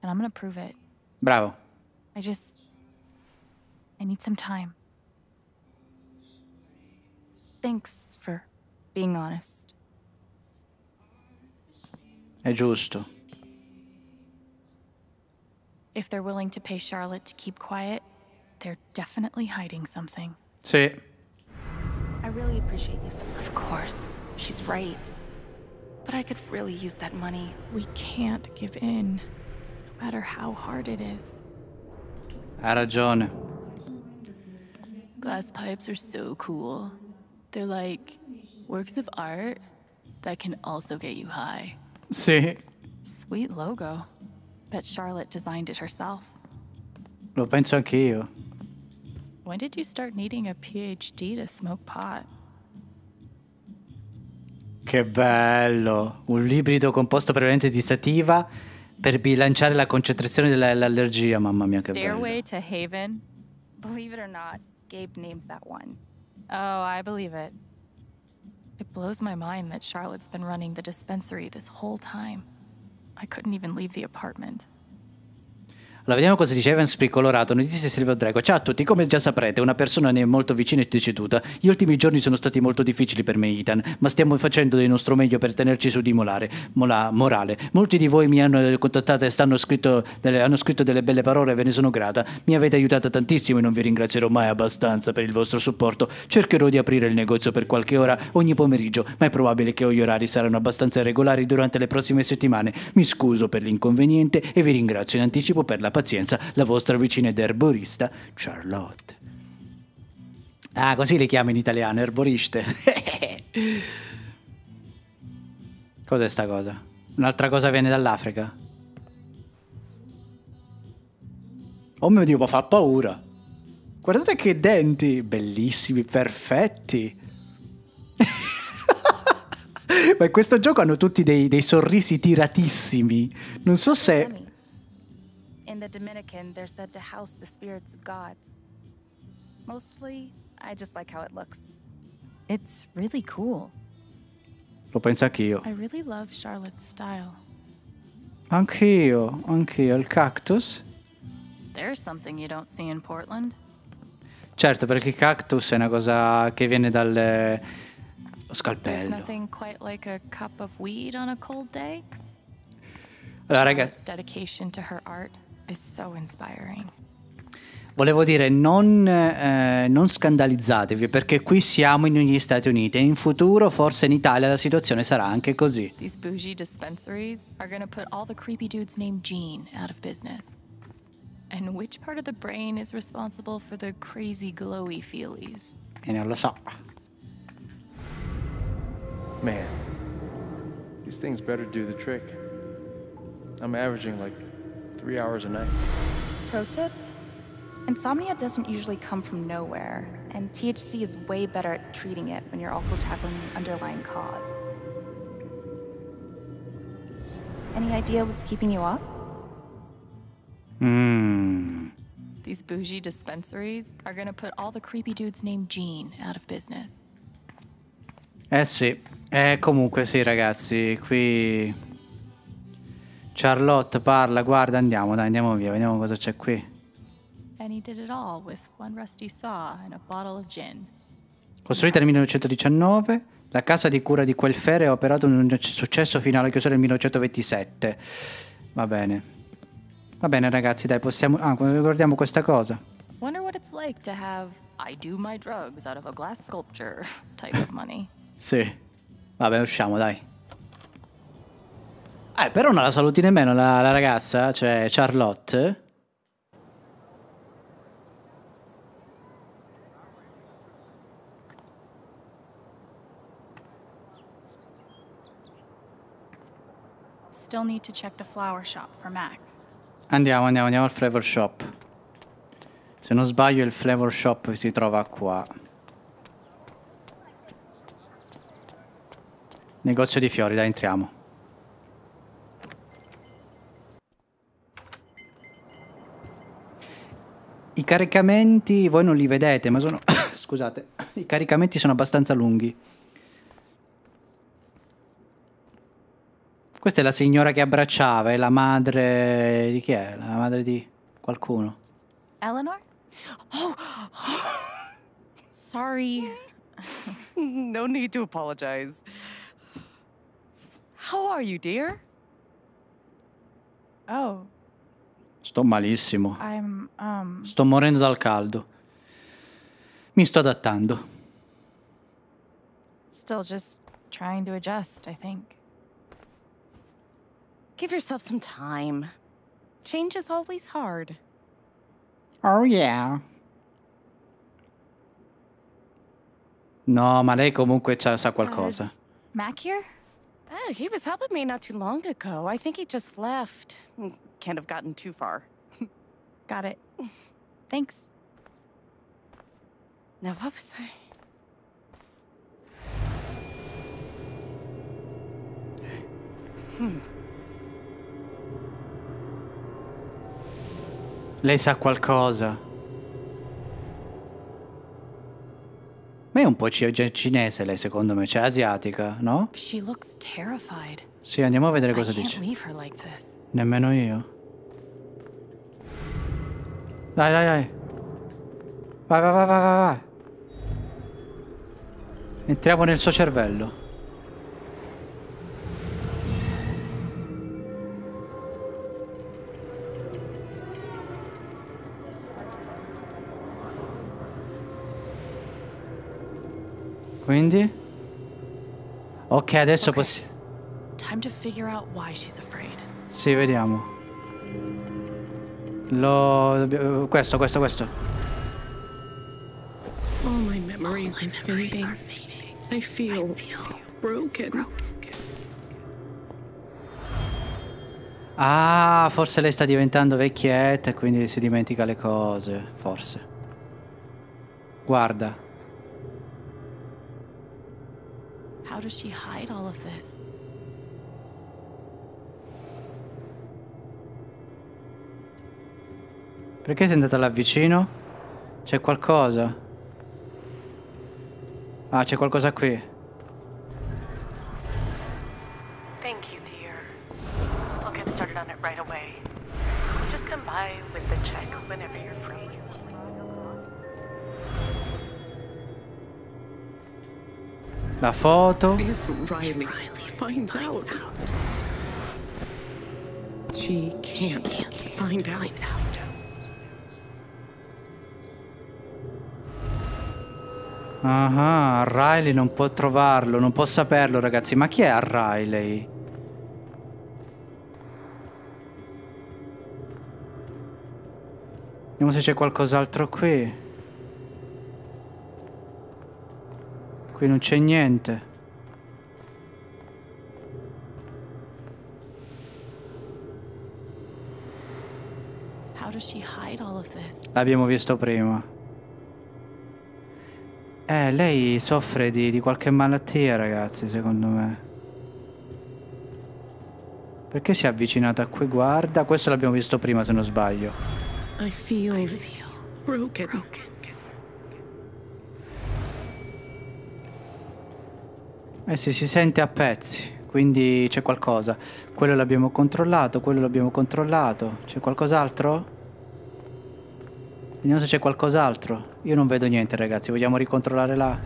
And I'm gonna prove it. Bravo. I just. I need some time. Thanks for being honest. È giusto. If they're willing to pay Charlotte to keep quiet, they're definitely hiding something. Sì. I really appreciate you. Of course. She's right. But I could really use that money. We can't give in matter how hard it is. Arajon. Glass pipes are so cool. They're like works of art that can also get you high. See? Sweet logo. Bet Charlotte designed it herself. Lo penso anch'io. When did you start needing a PhD to smoke pot? Che bello! Un librido composto prevalentemente di sativa per bilanciare la concentrazione dell'allergia, mamma mia che Stairway bello. to Haven. Believe it or not, Gabe named that one. Oh, I believe it. It blows my mind that Charlotte's been running the dispensary this whole time. I couldn't even leave the apartment. Allora, vediamo cosa dice Evans Piccolorato. Notizie Silvio Drago. Ciao a tutti, come già saprete, una persona ne è molto vicina e deceduta. Gli ultimi giorni sono stati molto difficili per me, Ethan, ma stiamo facendo del nostro meglio per tenerci su di molare, mola, morale. Molti di voi mi hanno contattato e scritto delle, hanno scritto delle belle parole e ve ne sono grata. Mi avete aiutato tantissimo e non vi ringrazierò mai abbastanza per il vostro supporto. Cercherò di aprire il negozio per qualche ora ogni pomeriggio, ma è probabile che gli orari saranno abbastanza regolari durante le prossime settimane. Mi scuso per l'inconveniente e vi ringrazio in anticipo per la pazienza, la vostra vicina ed erborista, Charlotte. Ah, così le chiama in italiano, erboriste. Cos'è sta cosa? Un'altra cosa viene dall'Africa? Oh mio Dio, ma fa paura! Guardate che denti! Bellissimi, perfetti! ma in questo gioco hanno tutti dei, dei sorrisi tiratissimi. Non so se... In the Dominican, they're said to house the spirits of gods. Mostly, I just like how it looks. It's really cool. Lo penso anch'io. I really love Charlotte's style. Anch'io, anch'io. Il cactus? There's something you don't see in Portland. Certo, perché il cactus è una cosa che viene dal eh, scalpello. There's nothing quite like a cup of weed on a cold day. Allora, ragazzi. dedication to her art. so inspiring. Volevo dire, non, eh, non, scandalizzatevi perché qui siamo negli Stati Uniti e in futuro forse in Italia la situazione sarà anche così. These bougie dispensaries are gonna put all the creepy dudes named Gene out of business. And which part of the brain is responsible for the crazy glowy feelies? E non lo so. Man, these things better do the trick. I'm averaging like three hours a night. Pro tip? Insomnia doesn't usually come from nowhere, and THC is way better at treating it when you're also tackling the underlying cause. Any idea what's keeping you up? Hmm. These bougie dispensaries are gonna put all the creepy dudes named Gene out of business. Eh sì, eh comunque sì ragazzi, qui Charlotte parla, guarda, andiamo, dai, andiamo via, vediamo cosa c'è qui. Costruita nel 1919, la casa di cura di quel fere ha operato un successo fino alla chiusura del 1927. Va bene. Va bene ragazzi, dai, possiamo... Ah, guardiamo questa cosa. Wonder what it's like to have I do my drugs out of a glass sculpture type of money. sì. Vabbè, usciamo, dai. Eh, però non la saluti nemmeno la, la ragazza, cioè Charlotte. Still need to check the flower shop for Mac. Andiamo, andiamo, andiamo al flavor shop. Se non sbaglio il flavor shop si trova qua. Negozio di fiori, dai, entriamo. I caricamenti, voi non li vedete, ma sono... scusate, i caricamenti sono abbastanza lunghi. Questa è la signora che abbracciava, è la madre di chi è? La madre di qualcuno. Eleanor? Oh. oh. Sorry. no need to apologize. How are you, dear? Oh. Sto malissimo. Um... Sto morendo dal caldo. Mi sto adattando. Still just trying to adjust, I think. Give yourself some time. Change is always hard. Oh yeah. No, ma lei comunque sa qualcosa. Mac here? Oh, he was helping me not too long ago. I think he just left. Hmm, can't have gotten too far. Got it. Thanks. Now, what was I? Hmm. Lei sa qualcosa. Ma è un po' cioè, cinese lei, secondo me, cioè asiatica, no? Sì, andiamo a vedere cosa dice. Like Nemmeno io. Dai, dai, dai. Vai, vai, vai, vai, vai. Entriamo nel suo cervello. Quindi? Ok, adesso okay. possiamo... Time to figure out why she's afraid. Sì, vediamo. Lo... Questo, questo, questo. All my memories, are, fading. I feel, broken. Ah, forse lei sta diventando vecchietta e quindi si dimentica le cose, forse. Guarda. How does she hide all of this? Perché sei andata là vicino? C'è qualcosa? Ah, c'è qualcosa qui. la foto. She can't find out. Ah, ah, Riley non può trovarlo, non può saperlo, ragazzi. Ma chi è Riley? Vediamo se c'è qualcos'altro qui. Qui non c'è niente. L'abbiamo visto prima. Eh, lei soffre di, di qualche malattia, ragazzi, secondo me. Perché si è avvicinata qui? Guarda, questo l'abbiamo visto prima, se non sbaglio. I feel broken. broken. Eh sì, si sente a pezzi, quindi c'è qualcosa. Quello l'abbiamo controllato, quello l'abbiamo controllato. C'è qualcos'altro? Vediamo se c'è qualcos'altro. Io non vedo niente, ragazzi. Vogliamo ricontrollare là?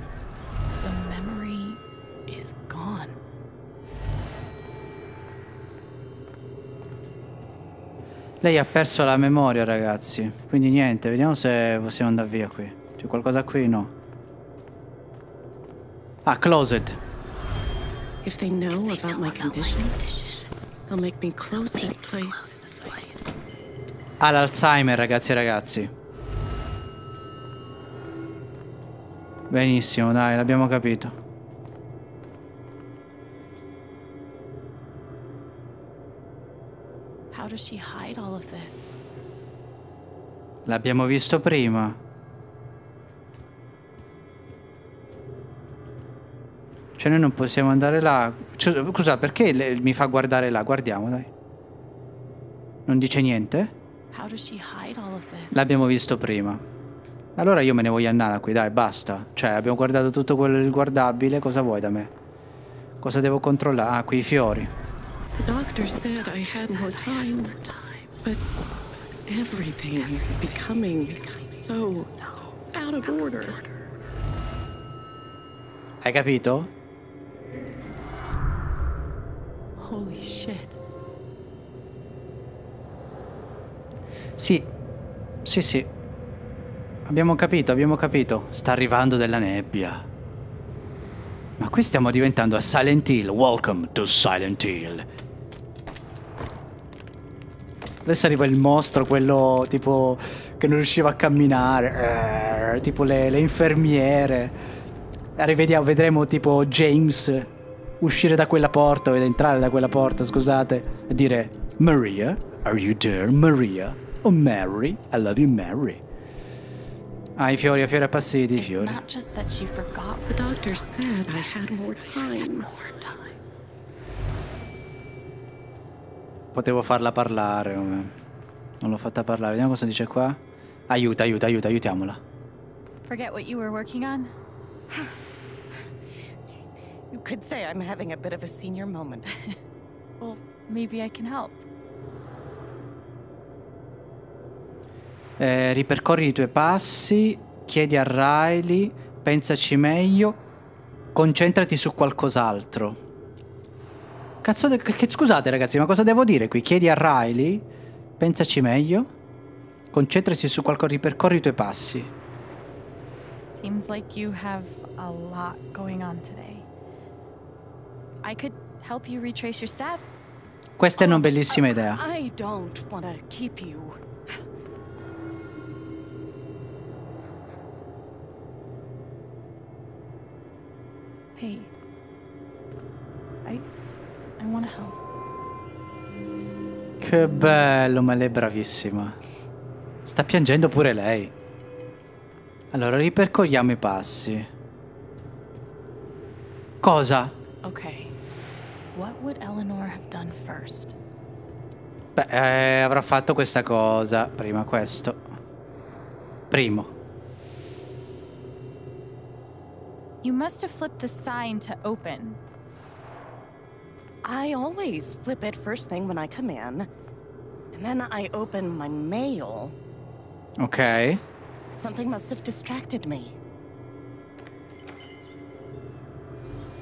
Lei ha perso la memoria, ragazzi. Quindi niente, vediamo se possiamo andare via qui. C'è qualcosa qui? No. Ah, closed. If they know, if they about, know my about, my condition, they'll make me close, make this, place. close this place. Ha ragazzi e ragazzi. Benissimo, dai, l'abbiamo capito. L'abbiamo visto prima. Cioè noi non possiamo andare là. Cioè, scusa, perché le, mi fa guardare là? Guardiamo, dai. Non dice niente? L'abbiamo visto prima. Allora io me ne voglio andare qui, dai, basta. Cioè, abbiamo guardato tutto quel guardabile, cosa vuoi da me? Cosa devo controllare? Ah, qui i fiori. The doctor said I had more time, but everything is becoming so out of order. Hai capito? Holy shit. Sì, sì, sì. Abbiamo capito, abbiamo capito. Sta arrivando della nebbia. Ma qui stiamo diventando a Silent Hill. Welcome to Silent Hill. Adesso arriva il mostro, quello tipo che non riusciva a camminare, eh, tipo le, le infermiere. Arrivediamo, vedremo tipo James uscire da quella porta ed entrare da quella porta, scusate, e dire Maria, are you there Maria? Oh Mary, I love you Mary. Ah, i fiori, a fiori appassiti, i fiori. Not just that she forgot the doctor said I had more time. Potevo farla parlare, non l'ho fatta parlare. Vediamo cosa dice qua. Aiuta, aiuta, aiuta, aiutiamola. Forget what you were working on? You could say I'm having a bit of a senior moment. well, maybe I can help. Eh, ripercorri i tuoi passi, chiedi a Riley, pensaci meglio, concentrati su qualcos'altro. Cazzo, che, scusate ragazzi, ma cosa devo dire qui? Chiedi a Riley, pensaci meglio, concentrati su qualcosa, ripercorri i tuoi passi. Seems like you have a lot going on today. I could help you retrace your steps. Questa è una bellissima idea. I don't want to keep you. Hey. I I want help. Che bello, ma lei è bravissima. Sta piangendo pure lei. Allora ripercorriamo i passi. Cosa? Ok. What would Eleanor have done first? Beh, eh, avrà fatto questa cosa. Prima questo. Primo. You must have flipped the sign to open. I always flip it first thing when I come in. And then I open my mail. Okay. Something must have distracted me.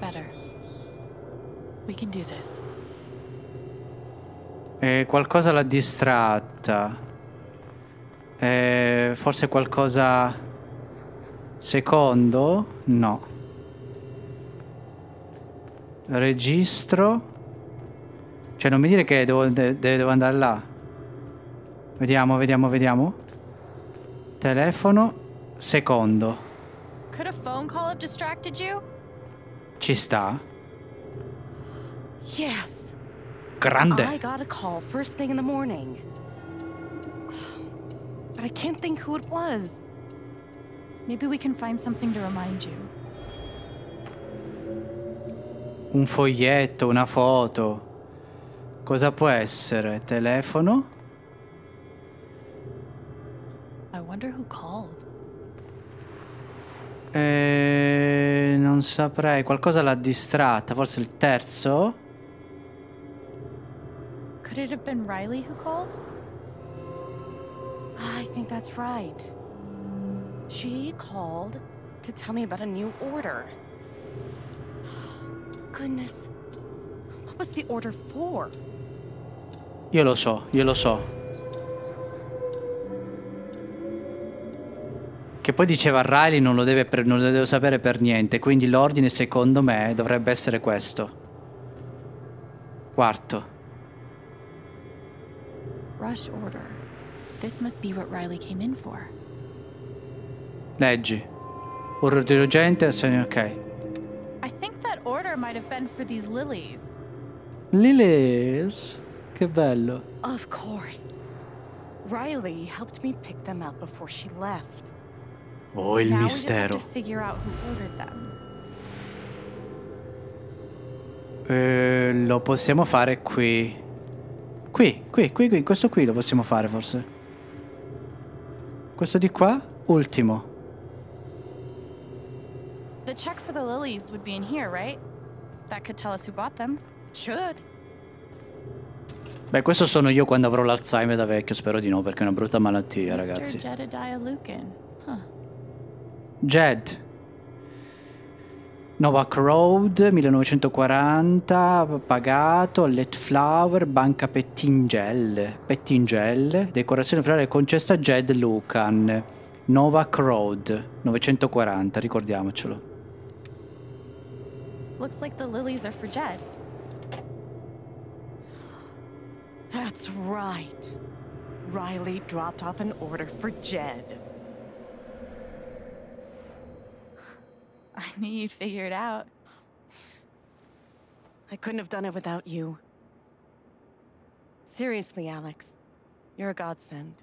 Better. Eh, qualcosa l'ha distratta. Eh, forse qualcosa... Secondo? No. Registro. Cioè non mi dire che devo, de devo andare là. Vediamo, vediamo, vediamo. Telefono. Secondo. Ci sta. Yes. Grande. I got a call first thing in the morning. But I can't think who it was. Maybe we can find something to remind you. Un foglietto, una foto. Cosa può essere? Telefono? I wonder who called. Eh, non saprei, qualcosa l'ha distratta, forse il terzo? Could it have been Riley who called? Ah, I think that's right. She called to tell me about a new order. Goodness. What was the order for? Io lo so, io lo so. Che poi diceva Riley non lo, deve non lo deve sapere per niente, quindi l'ordine secondo me dovrebbe essere questo. Quarto rush order. This must be what Riley came in for. Leggi. Ordine urgente, assegno ok. I think that order might have been for these lilies. Lilies? Che bello. Of course. Riley helped me pick them up before she left. Oh, il now mistero. figure out who ordered them. Eh, lo possiamo fare qui. Qui, qui, qui, qui, questo qui lo possiamo fare forse. Questo di qua, ultimo. The check for the lilies would be in here, right? That could tell us who bought them. It should. Beh, questo sono io quando avrò l'Alzheimer da vecchio, spero di no, perché è una brutta malattia, Mr. ragazzi. Jedediah Lucan. Huh. Jed. Novak Road 1940, Pagato, Let Flower, Banca Pettingel, Pettingel, decorazione florale concessa cesta Jed Lucan, Novak Road 940, ricordiamocelo. Looks like the lilies are for Jed. That's right. Riley dropped off an order for Jed. I knew you'd figure it out. I couldn't have done it without you. Seriously, Alex. You're a godsend.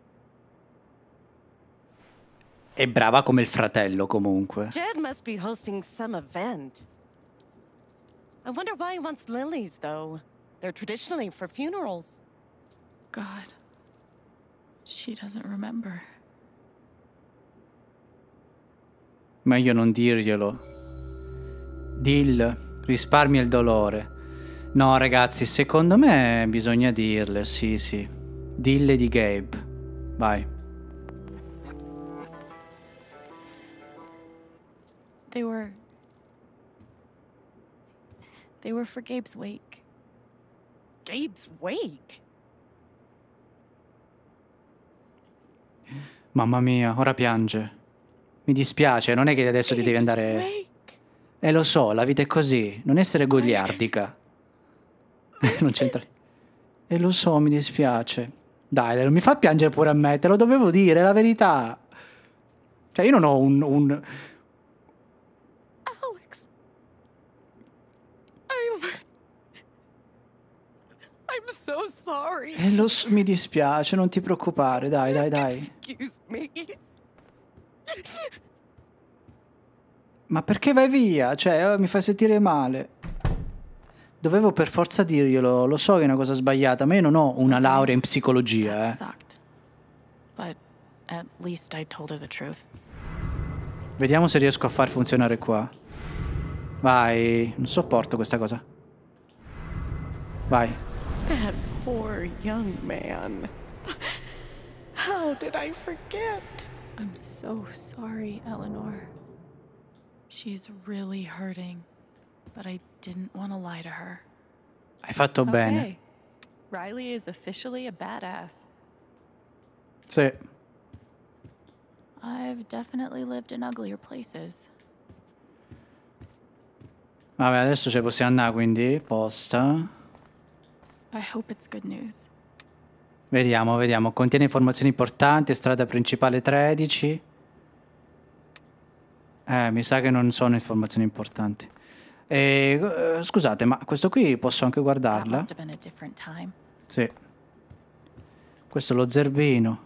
È brava come il fratello, comunque. Jed must be hosting some event. I wonder why he wants lilies, though. They're traditionally for funerals. God. She doesn't remember. Meglio non dirglielo. Dill, risparmia il dolore. No, ragazzi, secondo me bisogna dirle, sì, sì. Dille di Gabe. Vai. They were... They were for Gabe's wake. Gabe's wake? Mamma mia, ora piange. Mi dispiace, non è che adesso ti devi andare... Eh lo so, la vita è così, non essere gogliardica. non c'entra... E eh, lo so, mi dispiace. Dai, non mi fa piangere pure a me, te lo dovevo dire, è la verità. Cioè, io non ho un... un... Alex. I'm... I'm so sorry. Eh, lo so, mi dispiace, non ti preoccupare, dai, dai, dai. Excuse me. Ma perché vai via? Cioè, eh, mi fai sentire male. Dovevo per forza dirglielo, lo so che è una cosa sbagliata, ma io non ho una laurea in psicologia, eh. Vediamo se riesco a far funzionare qua. Vai, non sopporto questa cosa. Vai. That poor young man. How did I forget? I'm so sorry, Eleanor. She's really hurting, but I didn't want to lie to her. Hai fatto okay. bene. Riley is officially a badass. Sì. I've definitely lived in uglier places. Vabbè, adesso ci possiamo andare, quindi posta. I hope it's good news. Vediamo, vediamo. Contiene informazioni importanti, strada principale 13. Eh, mi sa che non sono informazioni importanti. E, uh, scusate, ma questo qui posso anche guardarla? Sì. Questo è lo zerbino.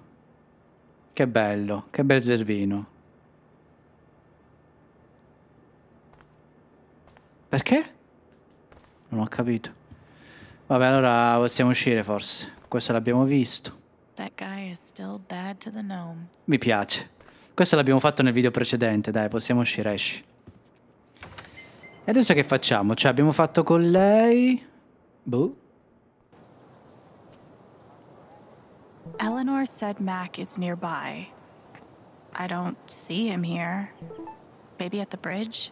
Che bello, che bel zerbino. Perché? Non ho capito. Vabbè, allora possiamo uscire forse questo l'abbiamo visto. Mi piace. Questo l'abbiamo fatto nel video precedente, dai, possiamo uscire, esci. E adesso che facciamo? Cioè, abbiamo fatto con lei... Boo. Eleanor said Mac is nearby. I don't see him here. Maybe at the bridge?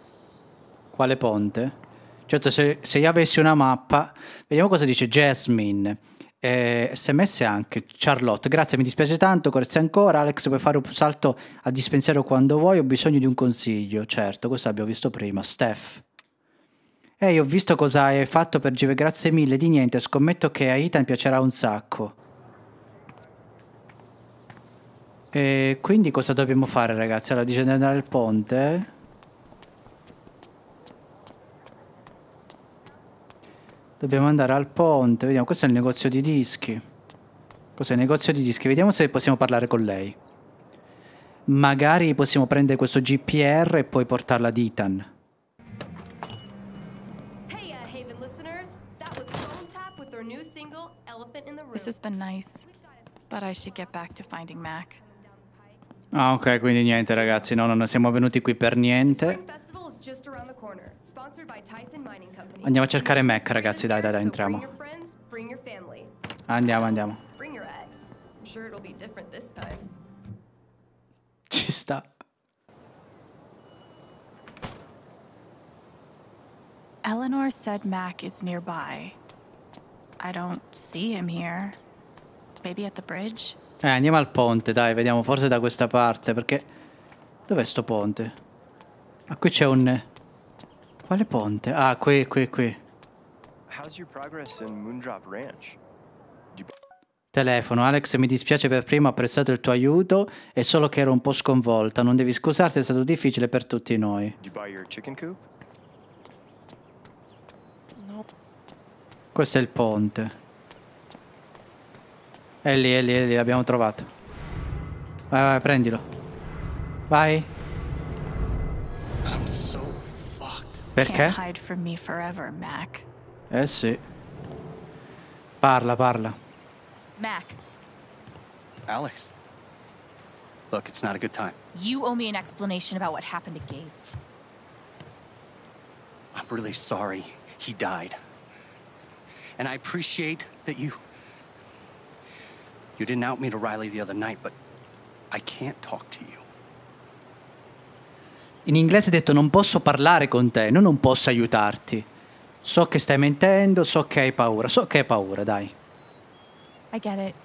Quale ponte? Certo, se, se io avessi una mappa... Vediamo cosa dice Jasmine. Eh, sms anche Charlotte, grazie, mi dispiace tanto, grazie ancora. Alex, puoi fare un salto al dispensiero quando vuoi? Ho bisogno di un consiglio. Certo, questo l'abbiamo visto prima. Steph. Ehi, ho visto cosa hai fatto per Give, grazie mille, di niente, scommetto che a Ethan piacerà un sacco. E eh, quindi cosa dobbiamo fare ragazzi? Allora, dice di andare al ponte. Dobbiamo andare al ponte, vediamo, questo è il negozio di dischi. Cos'è il negozio di dischi? Vediamo se possiamo parlare con lei. Magari possiamo prendere questo GPR e poi portarla ad Ethan. This has been nice, but I should get back to finding Mac. Ah, ok, quindi niente ragazzi, no, non siamo venuti qui per niente. Andiamo a cercare Mac, ragazzi, dai, dai, dai, entriamo. Andiamo, andiamo. Ci sta. Eleanor said Mac is nearby. I don't see him here. Maybe at the bridge? Eh, andiamo al ponte, dai, vediamo, forse da questa parte, perché... Dov'è sto ponte? Ma qui c'è un... Quale ponte? Ah, qui, qui, qui. Telefono, Alex, mi dispiace per prima, ho apprezzato il tuo aiuto, è solo che ero un po' sconvolta. Non devi scusarti, è stato difficile per tutti noi. Questo è il ponte. È lì, è lì, è lì, l'abbiamo trovato. Vai, vai, prendilo. Vai. Perché? Hide from me forever, Mac. Eh sì. Parla, parla. Mac. Alex. Look, it's not a good time. You owe me an explanation about what happened to Gabe. I'm really sorry he died. And I appreciate that you... You didn't out me to Riley the other night, but I can't talk to you. In inglese ha detto non posso parlare con te, no, non posso aiutarti. So che stai mentendo, so che hai paura, so che hai paura, dai. I get it.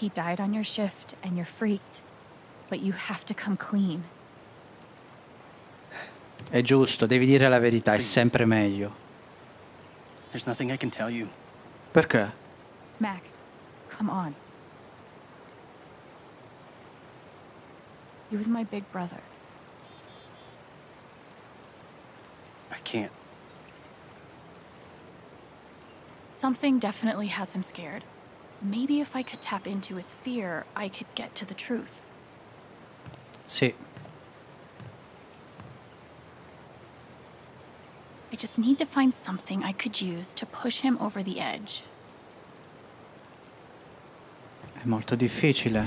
He died on your shift and you're freaked. But you have to come clean. È giusto, devi dire la verità, Please. è sempre meglio. There's nothing I can tell you. Perché? Mac, come on. He was my big brother. I can't. Something definitely has him scared. Maybe if I could tap into his fear, I could get to the truth. See. I just need to find something I could use to push him over the edge. È molto difficile.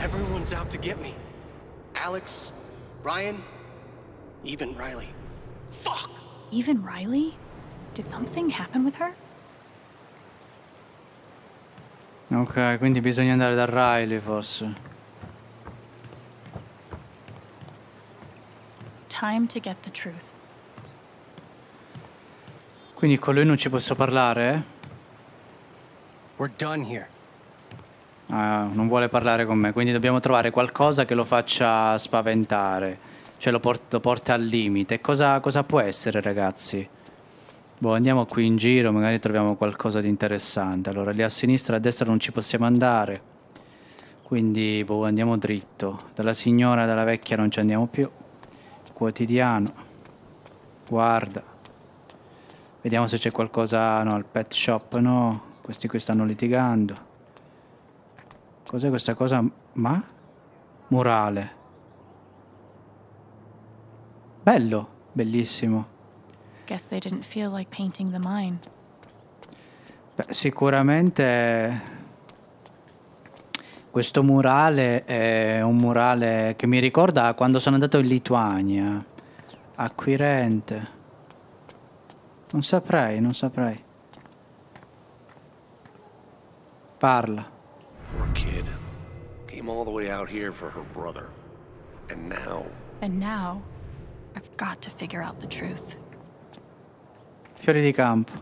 Everyone's out to get me. Alex, Ryan, even Riley. Fuck! Even Riley? Did something happen with her? Ok, quindi bisogna andare da Riley forse. Time to get the truth. Quindi con lui non ci posso parlare? Eh? We're done here. Ah, non vuole parlare con me, quindi dobbiamo trovare qualcosa che lo faccia spaventare cioè lo, port- lo porta al limite. Cosa, cosa può essere, ragazzi? Boh, andiamo qui in giro, magari troviamo qualcosa di interessante. Allora, lì a sinistra, e a destra non ci possiamo andare. Quindi, boh, andiamo dritto. Dalla signora, dalla vecchia non ci andiamo più. Quotidiano. Guarda. Vediamo se c'è qualcosa... No, al pet shop no. Questi qui stanno litigando. Cos'è questa cosa? Ma? Murale. Bello, bellissimo. Guess they didn't feel like painting the mine. Beh, sicuramente questo murale è un murale che mi ricorda quando sono andato in Lituania. Acquirente. Non saprei, non saprei. Parla. Poor kid. Came all the way out here for her brother. And now... And now... I've got to figure out the truth. Fiori di campo.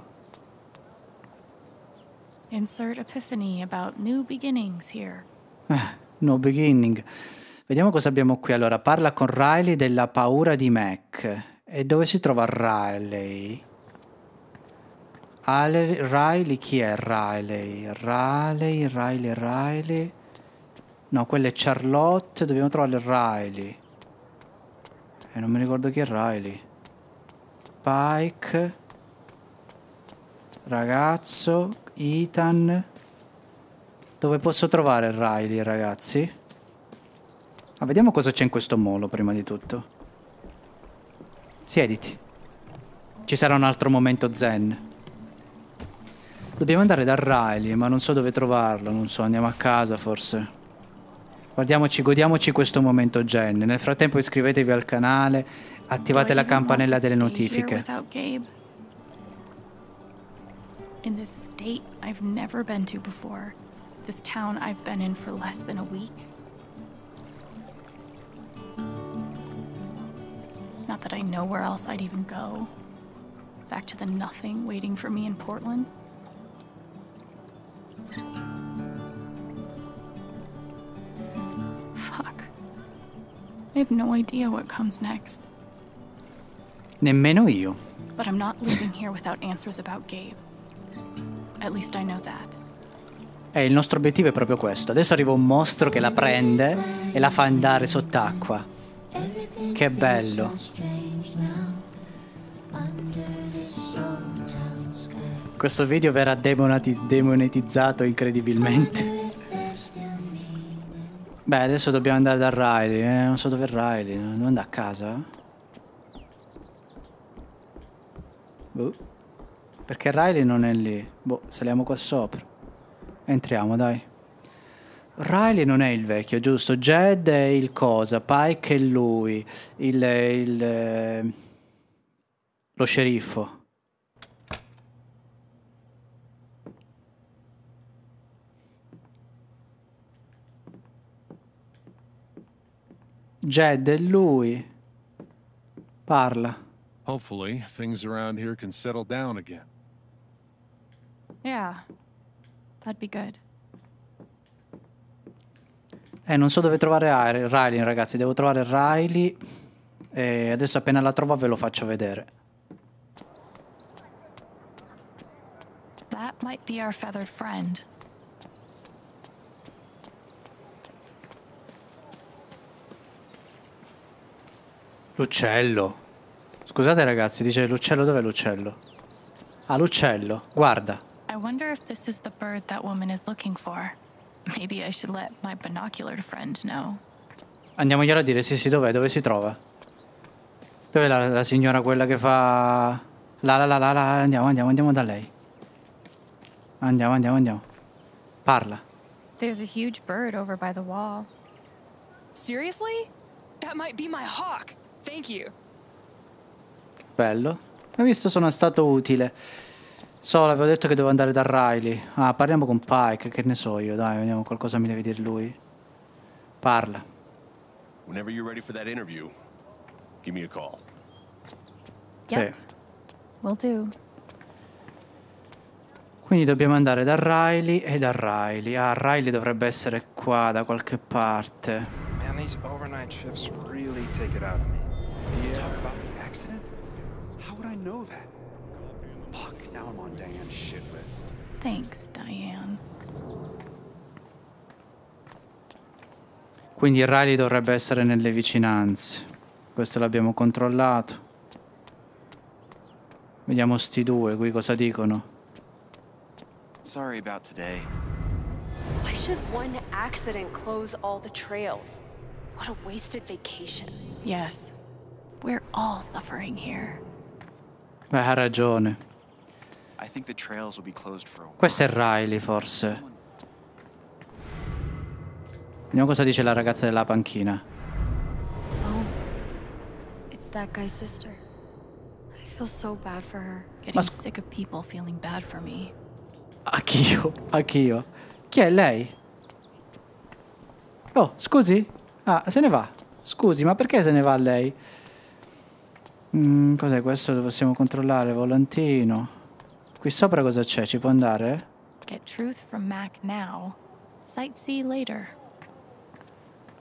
Insert epiphany about new beginnings here. Eh, no beginning. Vediamo cosa abbiamo qui. Allora, parla con Riley della paura di Mac. E dove si trova Riley? Ale, Riley, chi è Riley? Riley, Riley, Riley. No, quella è Charlotte, dobbiamo trovare Riley. E non mi ricordo chi è Riley. Pike. Ragazzo. Ethan. Dove posso trovare Riley, ragazzi? Ma ah, vediamo cosa c'è in questo molo, prima di tutto. Siediti. Ci sarà un altro momento zen. Dobbiamo andare da Riley, ma non so dove trovarlo, non so, andiamo a casa forse. Guardiamoci, godiamoci questo momento Jen. Nel frattempo iscrivetevi al canale, attivate la campanella delle notifiche. In this state I've never been to before. This town I've been in for less than a week. Not that I know where else I'd even go. Back to the nothing waiting for me in Portland. I have no idea what comes next. Nemmeno io. But I'm not leaving here without answers about Gabe. At least I know that. E eh, il nostro obiettivo è proprio questo. Adesso arriva un mostro che la prende e la fa andare sott'acqua. Che bello. Questo video verrà demonetizzato incredibilmente. Beh, adesso dobbiamo andare da Riley, eh? Non so dove è Riley, non andare a casa? Eh. Boh. Perché Riley non è lì. Boh, saliamo qua sopra. Entriamo, dai. Riley non è il vecchio, giusto? Jed è il cosa, Pike è lui, il... il eh, lo sceriffo. Jed, è lui. Parla. Hopefully, things around here can settle down again. Yeah, that'd be good. Eh, non so dove trovare Riley, ragazzi. Devo trovare Riley. E adesso appena la trovo ve lo faccio vedere. That might be our feathered friend. L'uccello. Scusate ragazzi, dice l'uccello, dov'è l'uccello? Ah, l'uccello, guarda. I wonder if this is the bird that woman is looking for. Maybe I should let my binocular friend know. Andiamoglielo a dire, sì sì, dov'è, dove si trova? Dov'è la, la signora quella che fa... La la la la la, andiamo, andiamo, andiamo da lei. Andiamo, andiamo, andiamo. Parla. There's a huge bird over by the wall. Seriously? That might be my hawk. Bello. Hai visto? Sono stato utile. So, l'avevo detto che devo andare da Riley. Ah, parliamo con Pike, che ne so io. Dai, vediamo qualcosa mi deve dire lui. Parla. Whenever you're ready for that interview, give me a call. Yep. Sì. Will do. Quindi dobbiamo andare da Riley e da Riley. Ah, Riley dovrebbe essere qua da qualche parte. Man, these overnight shifts really take it out of me. Yeah. Talk about the accident? How would I know that? Fuck, now I'm on Diane's shit list. Thanks, Diane. Quindi il rally dovrebbe essere nelle vicinanze. Questo l'abbiamo controllato. Vediamo sti due qui cosa dicono. Sorry about today. Why should one accident close all the trails? What a wasted vacation. Yes. We're all suffering here. Beh, ha ragione. Questo è Riley, forse. Vediamo cosa dice la ragazza della panchina. Oh. It's that guy's sister. I feel so bad for her. Getting sick of people feeling bad for me. Anch'io, anch'io. Chi è lei? Oh, scusi? Ah, se ne va. Scusi, ma perché se ne va lei? Mm, cos'è questo? Lo possiamo controllare, volantino. Qui sopra cosa c'è? Ci può andare? Get truth from Mac now. Sightsee later.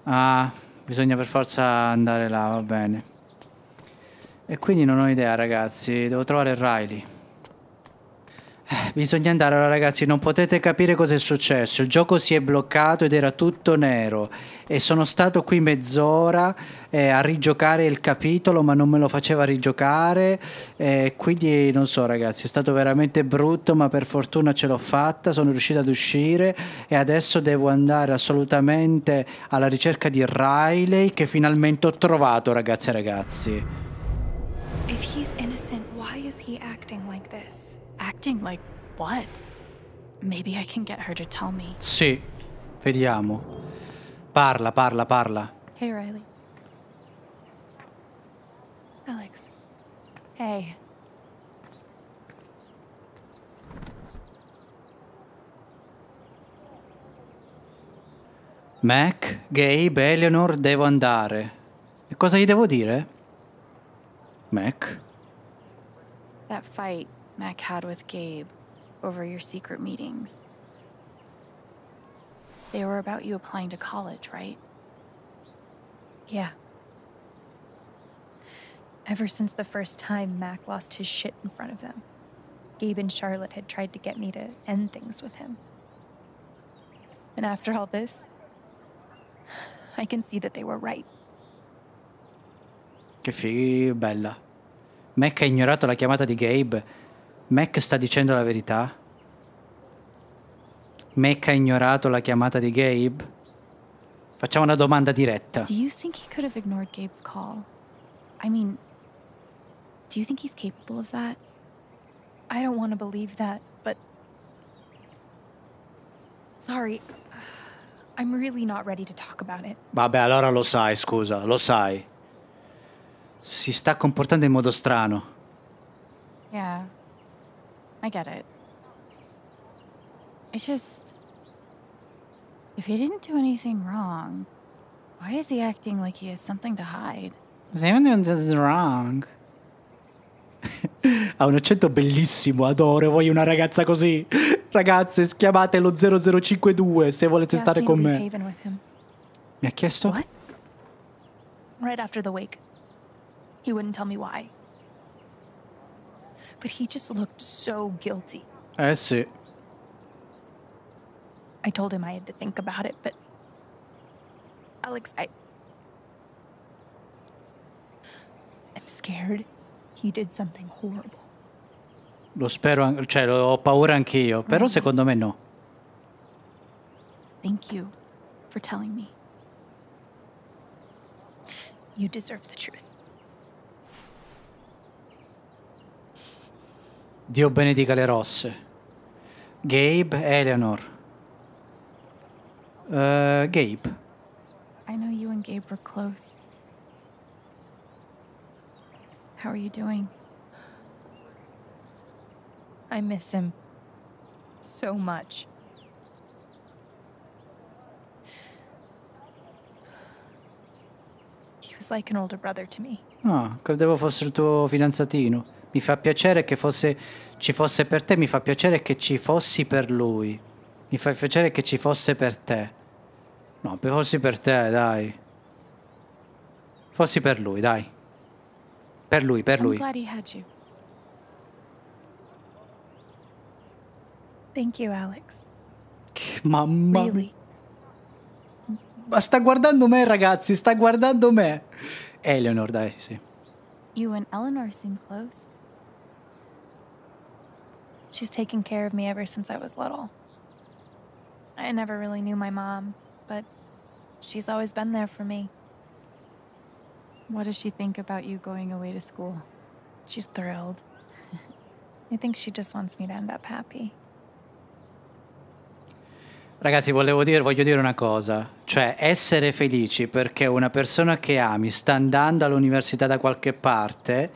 Ah, bisogna per forza andare là, va bene. E quindi non ho idea, ragazzi. Devo trovare Riley. Eh, bisogna andare, allora ragazzi, non potete capire cosa è successo. Il gioco si è bloccato ed era tutto nero e sono stato qui mezz'ora eh, a rigiocare il capitolo, ma non me lo faceva rigiocare. Eh, quindi non so, ragazzi, è stato veramente brutto, ma per fortuna ce l'ho fatta, sono riuscito ad uscire e adesso devo andare assolutamente alla ricerca di Riley che finalmente ho trovato, ragazzi e ragazzi. acting like what? Maybe I can get her to tell me. Sì, vediamo. Parla, parla, parla. Hey, Riley. Alex. Hey. Mac, Gabe, Eleanor, devo andare. E cosa gli devo dire? Mac? That fight Mac had with Gabe over your secret meetings. They were about you applying to college, right? Yeah. Ever since the first time Mac lost his shit in front of them, Gabe and Charlotte had tried to get me to end things with him. And after all this, I can see that they were right. Che bella. Mac ha ignorato la chiamata di Gabe Mac sta dicendo la verità? Mac ha ignorato la chiamata di Gabe? Facciamo una domanda diretta. Do you think he could have ignored Gabe's call? I mean, do you think he's capable of that? I don't want to believe that, but Sorry. I'm really not ready to talk about it. Vabbè, allora lo sai, scusa, lo sai. Si sta comportando in modo strano. Yeah. I get it. It's just. If he didn't do anything wrong, why is he acting like he has something to hide? Does anyone wrong? ha un accento bellissimo, adoro, voglio una ragazza così. Ragazze, schiamate lo 0052 se volete stare con me. Mi ha chiesto? What? Right after the wake. He wouldn't tell me why. but he just looked so guilty. I see. I told him I had to think about it, but Alex, I I'm scared he did something horrible. Lo spero, cioè lo ho paura anch'io, mm -hmm. però secondo me no. Thank you for telling me. You deserve the truth. Dio benedica le rosse. Gabe, Eleanor. Uh, Gabe. I know you and Gabe were close. How are you doing? I miss him. So much. He was like an older brother to me. Ah, credevo fosse il tuo fidanzatino. Mi fa piacere che fosse, ci fosse per te, mi fa piacere che ci fossi per lui. Mi fa piacere che ci fosse per te. No, fossi per te, dai. Fossi per lui, dai. Per lui, per lui. I'm Thank you, Alex. Che mamma. Really? Ma sta guardando me, ragazzi, sta guardando me. Eleanor, dai, sì. You and Eleanor seem close. She's taken care of me ever since I was little. I never really knew my mom, but she's always been there for me. What does she think about you going away to school? She's thrilled. I think she just wants me to end up happy. Ragazzi, volevo dire, voglio dire una cosa, cioè essere felici perché una persona che ami sta andando all'università da qualche parte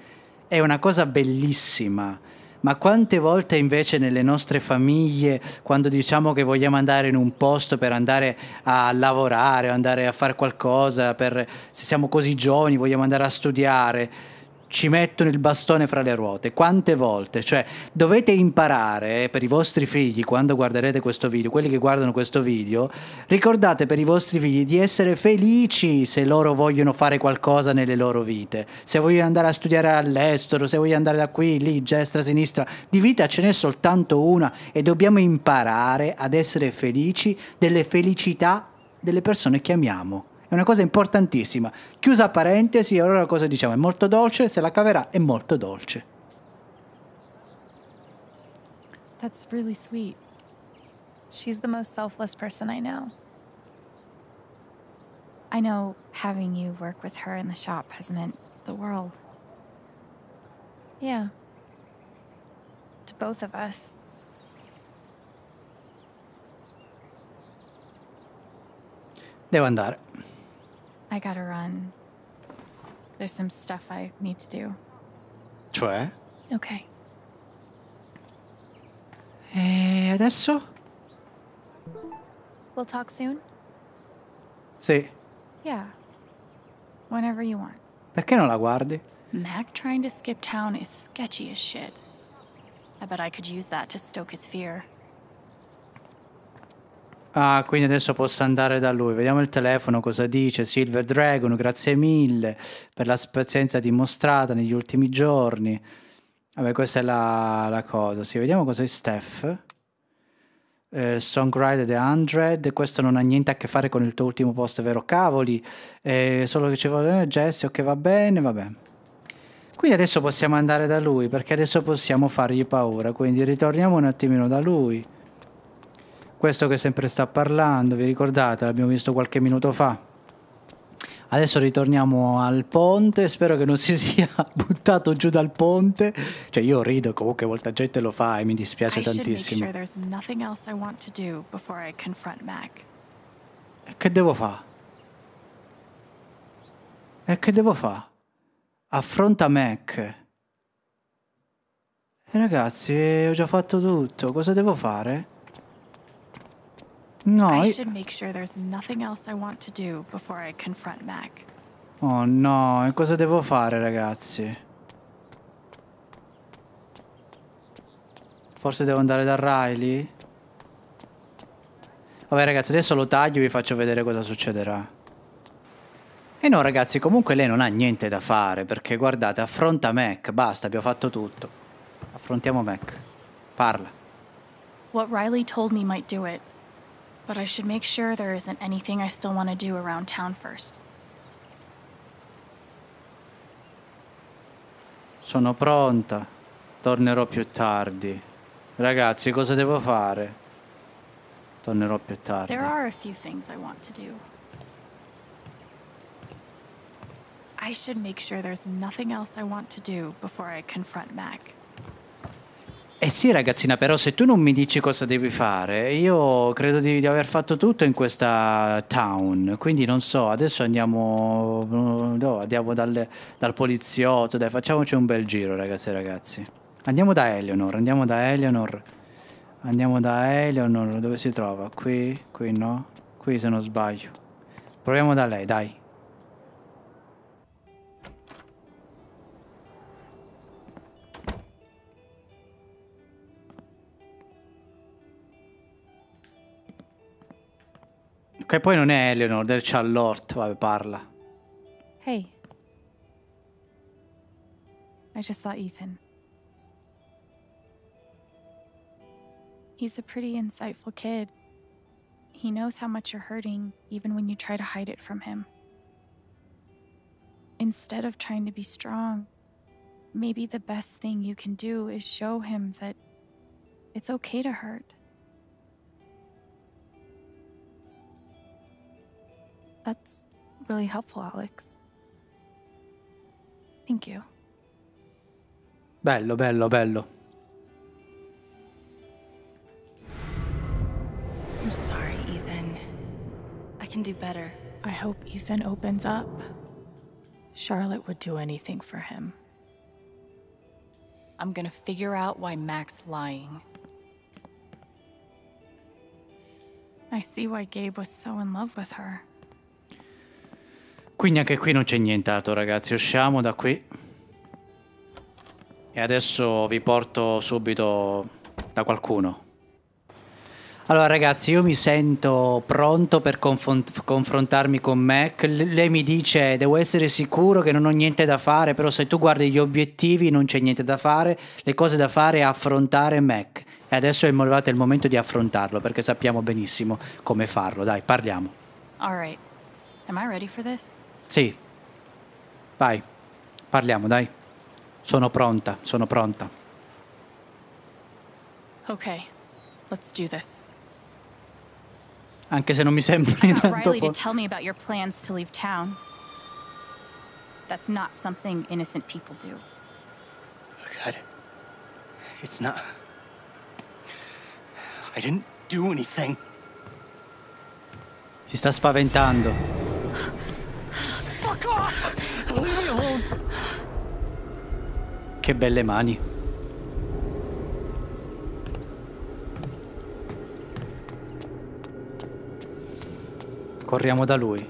è una cosa bellissima ma quante volte invece nelle nostre famiglie, quando diciamo che vogliamo andare in un posto per andare a lavorare, andare a fare qualcosa, per, se siamo così giovani vogliamo andare a studiare, ci mettono il bastone fra le ruote. Quante volte? Cioè, dovete imparare eh, per i vostri figli, quando guarderete questo video, quelli che guardano questo video, ricordate per i vostri figli di essere felici se loro vogliono fare qualcosa nelle loro vite. Se vogliono andare a studiare all'estero, se vogliono andare da qui, lì, destra, sinistra. Di vita ce n'è soltanto una e dobbiamo imparare ad essere felici delle felicità delle persone che amiamo. È una cosa importantissima. Chiusa parentesi, allora cosa diciamo? È molto dolce, se la caverà è molto dolce. That's really sweet. She's the most selfless person I know. I know having you work with her in the shop has meant the world. Yeah. To both of us. Devo andare. I gotta run. There's some stuff I need to do. Try? Ok. E eh, adesso? We'll talk soon? Sì. Yeah. Whenever you want. Perché non la guardi? Mac trying to skip town is sketchy as shit. I bet I could use that to stoke his fear. Ah, quindi adesso posso andare da lui. Vediamo il telefono cosa dice. Silver Dragon, grazie mille per la pazienza dimostrata negli ultimi giorni. Vabbè, questa è la, la cosa. Sì, vediamo cosa è Steph. Eh, Songwriter The 100. Questo non ha niente a che fare con il tuo ultimo post, vero? Cavoli. Eh, solo che ci vuole eh, Jesse, ok, va bene, va bene. Quindi adesso possiamo andare da lui, perché adesso possiamo fargli paura. Quindi ritorniamo un attimino da lui questo che sempre sta parlando, vi ricordate, l'abbiamo visto qualche minuto fa. Adesso ritorniamo al ponte, spero che non si sia buttato giù dal ponte. Cioè io rido comunque molta gente lo fa e mi dispiace I tantissimo. Sure e che devo fare? E che devo fare? Affronta Mac. E ragazzi, ho già fatto tutto, cosa devo fare? No. I, should make sure there's nothing else I want to do before I confront Mac. Oh no, e cosa devo fare, ragazzi? Forse devo andare da Riley? Vabbè ragazzi, adesso lo taglio e vi faccio vedere cosa succederà. E no ragazzi, comunque lei non ha niente da fare, perché guardate, affronta Mac, basta, abbiamo fatto tutto. Affrontiamo Mac. Parla. What Riley told me might do it, But I should make sure there isn't anything I still want to do around town first. Sono pronta. Tornerò più tardi. Ragazzi, cosa devo fare? Tornerò più tardi. There are a few things I want to do. I should make sure there's nothing else I want to do before I confront Mac. Eh sì ragazzina, però se tu non mi dici cosa devi fare, io credo di, di aver fatto tutto in questa town, quindi non so, adesso andiamo, mm, no, andiamo dal, dal, poliziotto, dai, facciamoci un bel giro ragazzi e ragazzi. Andiamo da Eleanor, andiamo da Eleanor, andiamo da Eleanor, dove si trova? Qui? Qui no? Qui se non sbaglio. Proviamo da lei, dai. Che poi non è Eleanor, del Charlotte. Vabbè, parla. Hey. I just saw Ethan. He's a pretty insightful kid. He knows how much you're hurting, even when you try to hide it from him. Instead of trying to be strong, maybe the best thing you can do is show him that it's okay to hurt. That's really helpful, Alex. Thank you. Bello, bello, bello. I'm sorry, Ethan. I can do better. I hope Ethan opens up. Charlotte would do anything for him. I'm gonna figure out why Mac's lying. I see why Gabe was so in love with her. Quindi anche qui non c'è nient'altro ragazzi, usciamo da qui. E adesso vi porto subito da qualcuno. Allora ragazzi, io mi sento pronto per confrontarmi con Mac. L lei mi dice, devo essere sicuro che non ho niente da fare, però se tu guardi gli obiettivi non c'è niente da fare, le cose da fare è affrontare Mac. E adesso è arrivato il momento di affrontarlo, perché sappiamo benissimo come farlo. Dai, parliamo. All right. Am I ready for this? Sì. Vai, parliamo, dai. Sono pronta, sono pronta. Ok, let's do this. Anche se non mi sembri tanto Riley po- to tell me about your plans to leave town. That's not something innocent people do. Oh, God, it's not. I didn't do anything. Si sta spaventando. Che belle mani. Corriamo da lui.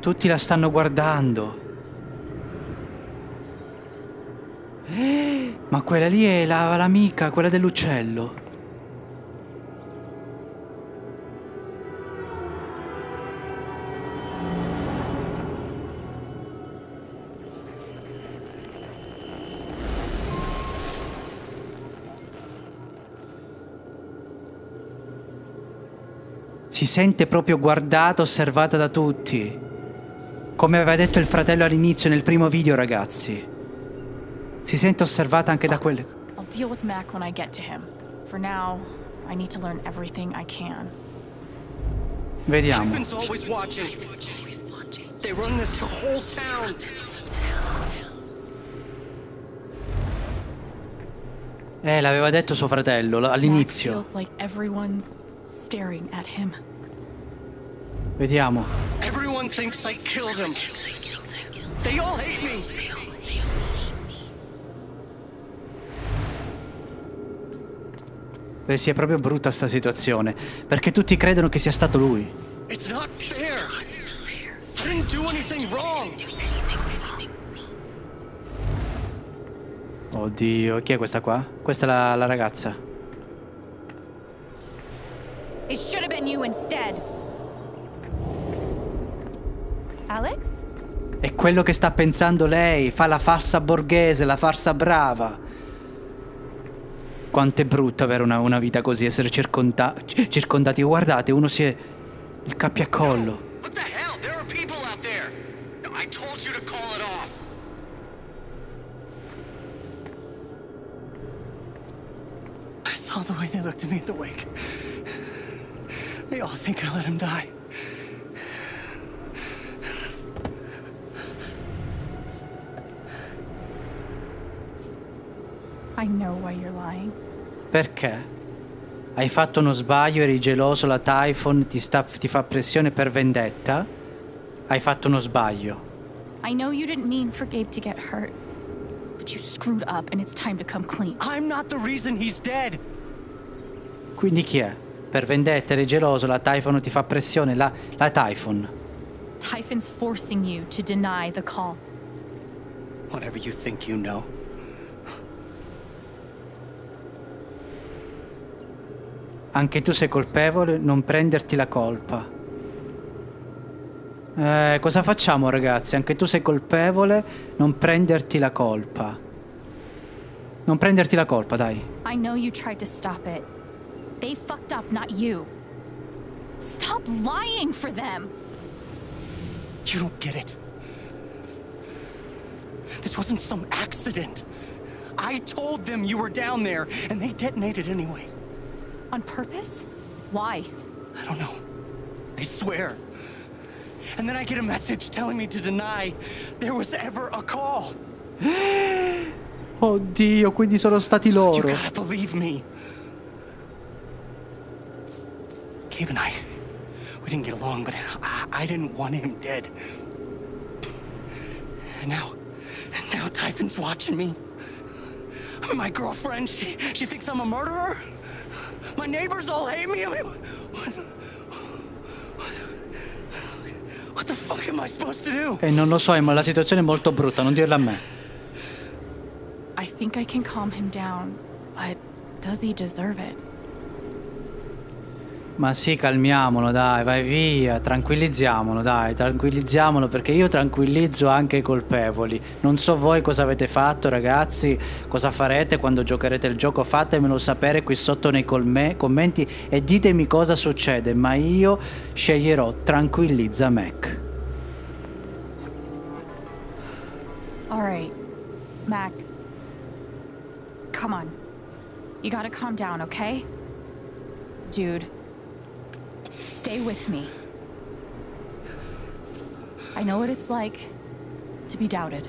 Tutti la stanno guardando. Eh, ma quella lì è l'amica, quella dell'uccello. sente proprio guardata, osservata da tutti. Come aveva detto il fratello all'inizio nel primo video, ragazzi. Si sente osservata anche da quelle... I'll deal with Mac when I get to him. For now, I need to learn everything I can. Vediamo. Eh, l'aveva detto suo fratello all'inizio. Vediamo. Everyone thinks I killed him. They all hate me. Beh, sì, è proprio brutta sta situazione, perché tutti credono che sia stato lui. It's not fair. I didn't do anything wrong. Oddio, chi è questa qua? Questa è la, la ragazza. It should have been you instead. Alex? È quello che sta pensando lei, fa la farsa borghese, la farsa brava. Quanto è brutto avere una, una vita così, essere circonda circondati. Guardate, uno si è... il capiacollo. I saw the way they looked at me at the wake. They all think I let him die. I know why you're lying. Perché? Hai fatto uno sbaglio, eri geloso, la Typhon ti, sta, ti fa pressione per vendetta? Hai fatto uno sbaglio. I know you didn't mean for Gabe to get hurt, but you screwed up and it's time to come clean. I'm not the reason he's dead. Quindi chi è? Per vendetta eri geloso, la Typhon ti fa pressione, la, la Typhon. Typhon's forcing you to deny the call. Whatever you think you know. Anche tu sei colpevole, non prenderti la colpa. Eh, cosa facciamo ragazzi? Anche tu sei colpevole, non prenderti la colpa. Non prenderti la colpa, dai. I know you tried to stop it. They fucked up, not you. Stop lying for them. You don't get it. This wasn't some accident. I told them you were down there and they detonated anyway. On purpose? Why? I don't know. I swear. And then I get a message telling me to deny there was ever a call. Oddio, quindi sono stati loro. You gotta believe me. Gabe and I, we didn't get along, but I, I didn't want him dead. And now, now Typhon's watching me. My girlfriend, she, she thinks I'm a murderer. My neighbors all hate me. I mean, what the, what the, what the fuck am I supposed to do? E non lo so, ma la situazione è molto brutta, non dirla a me. I think I can calm him down, but does he deserve it? Ma sì, calmiamolo, dai, vai via, tranquillizziamolo, dai, tranquillizziamolo perché io tranquillizzo anche i colpevoli. Non so voi cosa avete fatto, ragazzi, cosa farete quando giocherete il gioco, fatemelo sapere qui sotto nei commenti e ditemi cosa succede, ma io sceglierò tranquillizza Mac. All right. Mac. Come on. You gotta calm down, okay? Dude. Stay with me. I know what it's like to be doubted.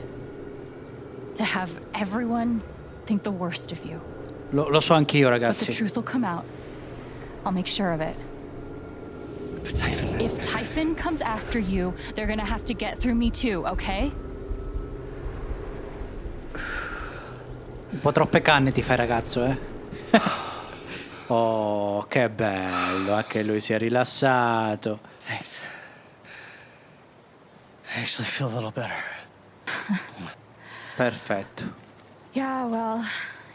To have everyone think the worst of you. Lo, lo so anch'io, ragazzi. But the truth will come out. I'll make sure of it. But Typhon... If Typhon comes after you, they're gonna have to get through me too, okay? Un po' troppe canne ti fai, ragazzo, eh? Oh, che bello, anche eh, lui si è rilassato. Thanks. I actually feel a little better. Perfetto. Yeah, well,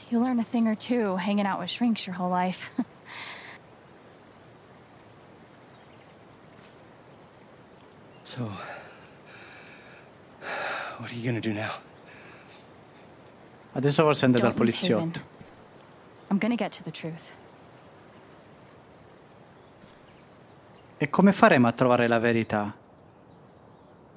you learn a thing or two hanging out with shrinks your whole life. so, what are you gonna do now? Adesso forse andate dal poliziotto. I'm gonna get to the truth. E come faremo a trovare la verità?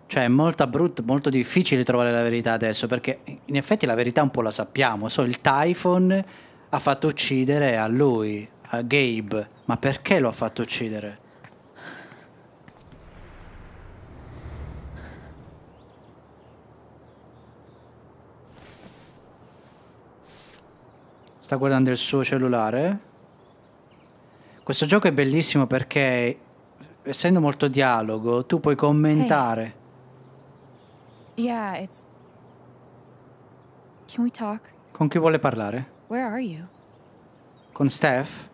Cioè è molto brutto, molto difficile trovare la verità adesso, perché in effetti la verità un po' la sappiamo, So, il Typhon ha fatto uccidere a lui, a Gabe, ma perché lo ha fatto uccidere? Sta guardando il suo cellulare? Questo gioco è bellissimo perché essendo molto dialogo, tu puoi commentare. Hey. Yeah, it's... Can we talk? Con chi vuole parlare? Where are you? Con Steph?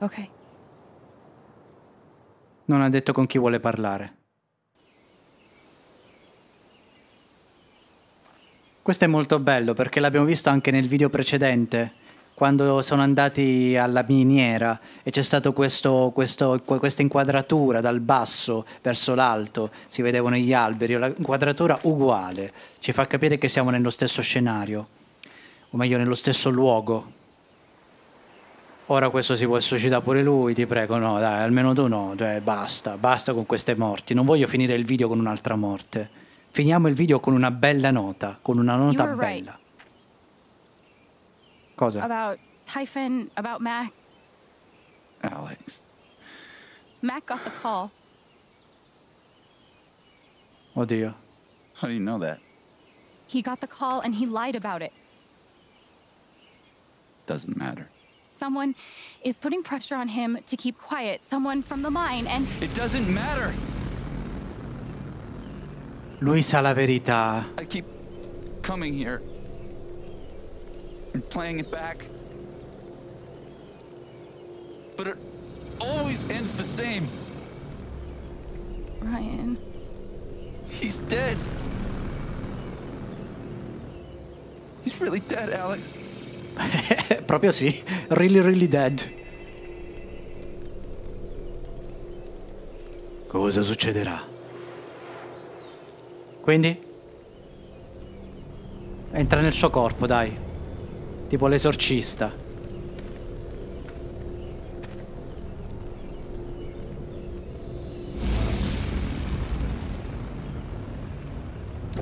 Ok. Non ha detto con chi vuole parlare. Questo è molto bello perché l'abbiamo visto anche nel video precedente quando sono andati alla miniera e c'è stata questa inquadratura dal basso verso l'alto, si vedevano gli alberi, l'inquadratura uguale, ci fa capire che siamo nello stesso scenario, o meglio nello stesso luogo. Ora questo si può suicidare pure lui, ti prego, no, dai, almeno tu no, cioè, basta, basta con queste morti, non voglio finire il video con un'altra morte. Finiamo il video con una bella nota, con una nota bella. Right. Cosa? About Typhon, about Mac. Alex. Mac got the call. Oh dear. How do you know that? He got the call and he lied about it. Doesn't matter. Someone is putting pressure on him to keep quiet. Someone from the mine and... It doesn't matter! Lui sa la verità. I keep coming here and playing it back. But it always ends the same. Ryan. He's dead. He's really dead, Alex. Proprio sì. Really, really dead. Cosa succederà? Quindi? Entra nel suo corpo, dai. Tipo l'esorcista.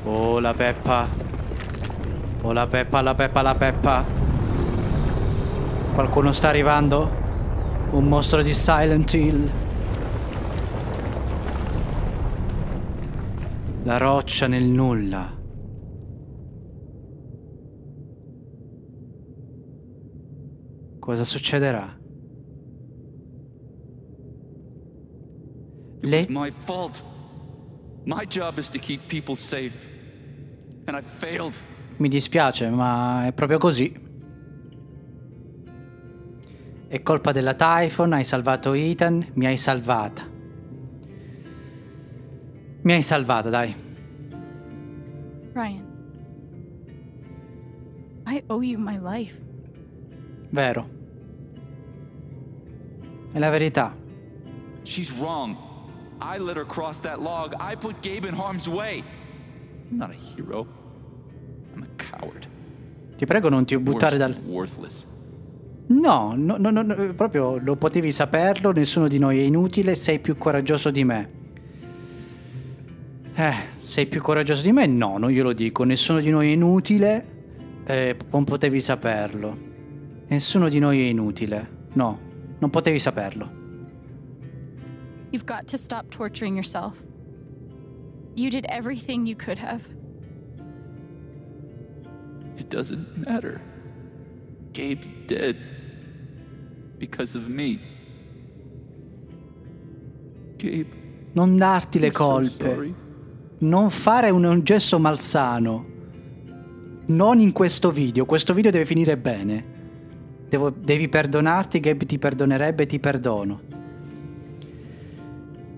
Oh la peppa. Oh la peppa, la peppa, la peppa. Qualcuno sta arrivando? Un mostro di Silent Hill. La roccia nel nulla. cosa succederà. Lei... It was my fault. My job is to keep people safe. And I failed. Mi dispiace, ma è proprio così. È colpa della Typhon, hai salvato Ethan, mi hai salvata. Mi hai salvata, dai. Ryan. I owe you my life. Vero. È la verità. She's wrong. I let her cross that log. I put Gabe in harm's way. I'm not a hero. I'm a coward. Ti prego non ti buttare dal... Worthless. No, no, no, no, proprio lo potevi saperlo, nessuno di noi è inutile, sei più coraggioso di me. Eh, sei più coraggioso di me? No, non glielo dico, nessuno di noi è inutile, eh, non potevi saperlo. Nessuno di noi è inutile, no. Non potevi saperlo. You've got to stop torturing yourself. You did everything you could have. It doesn't matter. Gabe's dead. Because of me. Gabe. Non darti le colpe. So non fare un, un gesto malsano. Non in questo video. Questo video deve finire bene. Devo, devi perdonarti, Gabe ti perdonerebbe, ti perdono.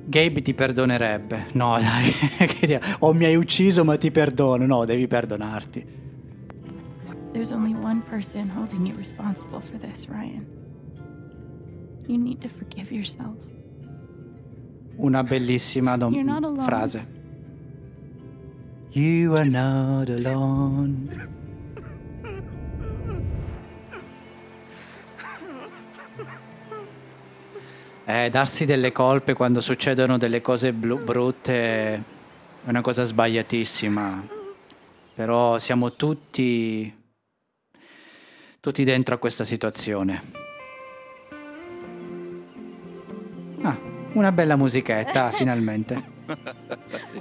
Gabe ti perdonerebbe. No, dai. o mi hai ucciso, ma ti perdono. No, devi perdonarti. There's only one person holding you responsible for this, Ryan. You need to forgive yourself. Una bellissima frase. You are not alone. eh, darsi delle colpe quando succedono delle cose blu- brutte è una cosa sbagliatissima, però siamo tutti, tutti dentro a questa situazione. Ah, una bella musichetta finalmente.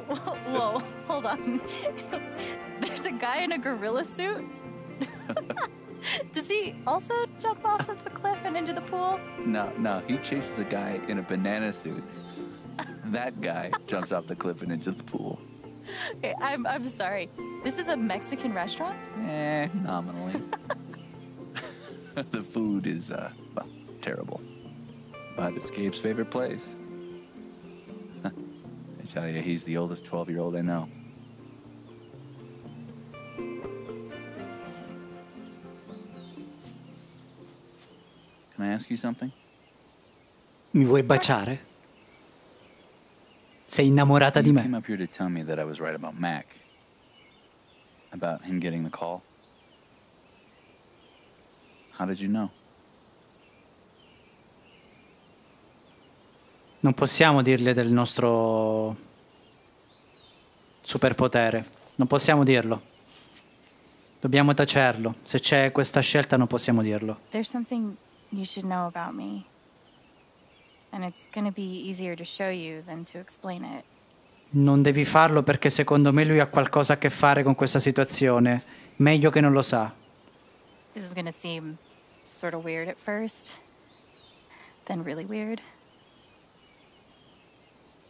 Whoa, hold on. There's a guy in a gorilla suit? Does he also jump off of the cliff and into the pool? No, no. He chases a guy in a banana suit. That guy jumps off the cliff and into the pool. Okay, I'm, I'm sorry. This is a Mexican restaurant? Eh, nominally. the food is, uh, well, terrible. But it's Gabe's favorite place. I tell you, he's the oldest 12 year old I know. Can I ask you something? Mi vuoi baciare? Sei innamorata di me. You came up here to tell me that I was right about Mac. About him getting the call. How did you know? Non possiamo dirle del nostro superpotere. Non possiamo dirlo. Dobbiamo tacerlo. Se c'è questa scelta non possiamo dirlo. There's something you should know about me. And it's gonna be easier to show you than to explain it. Non devi farlo perché secondo me lui ha qualcosa a che fare con questa situazione. Meglio che non lo sa. This is gonna seem sort of weird at first, then really weird.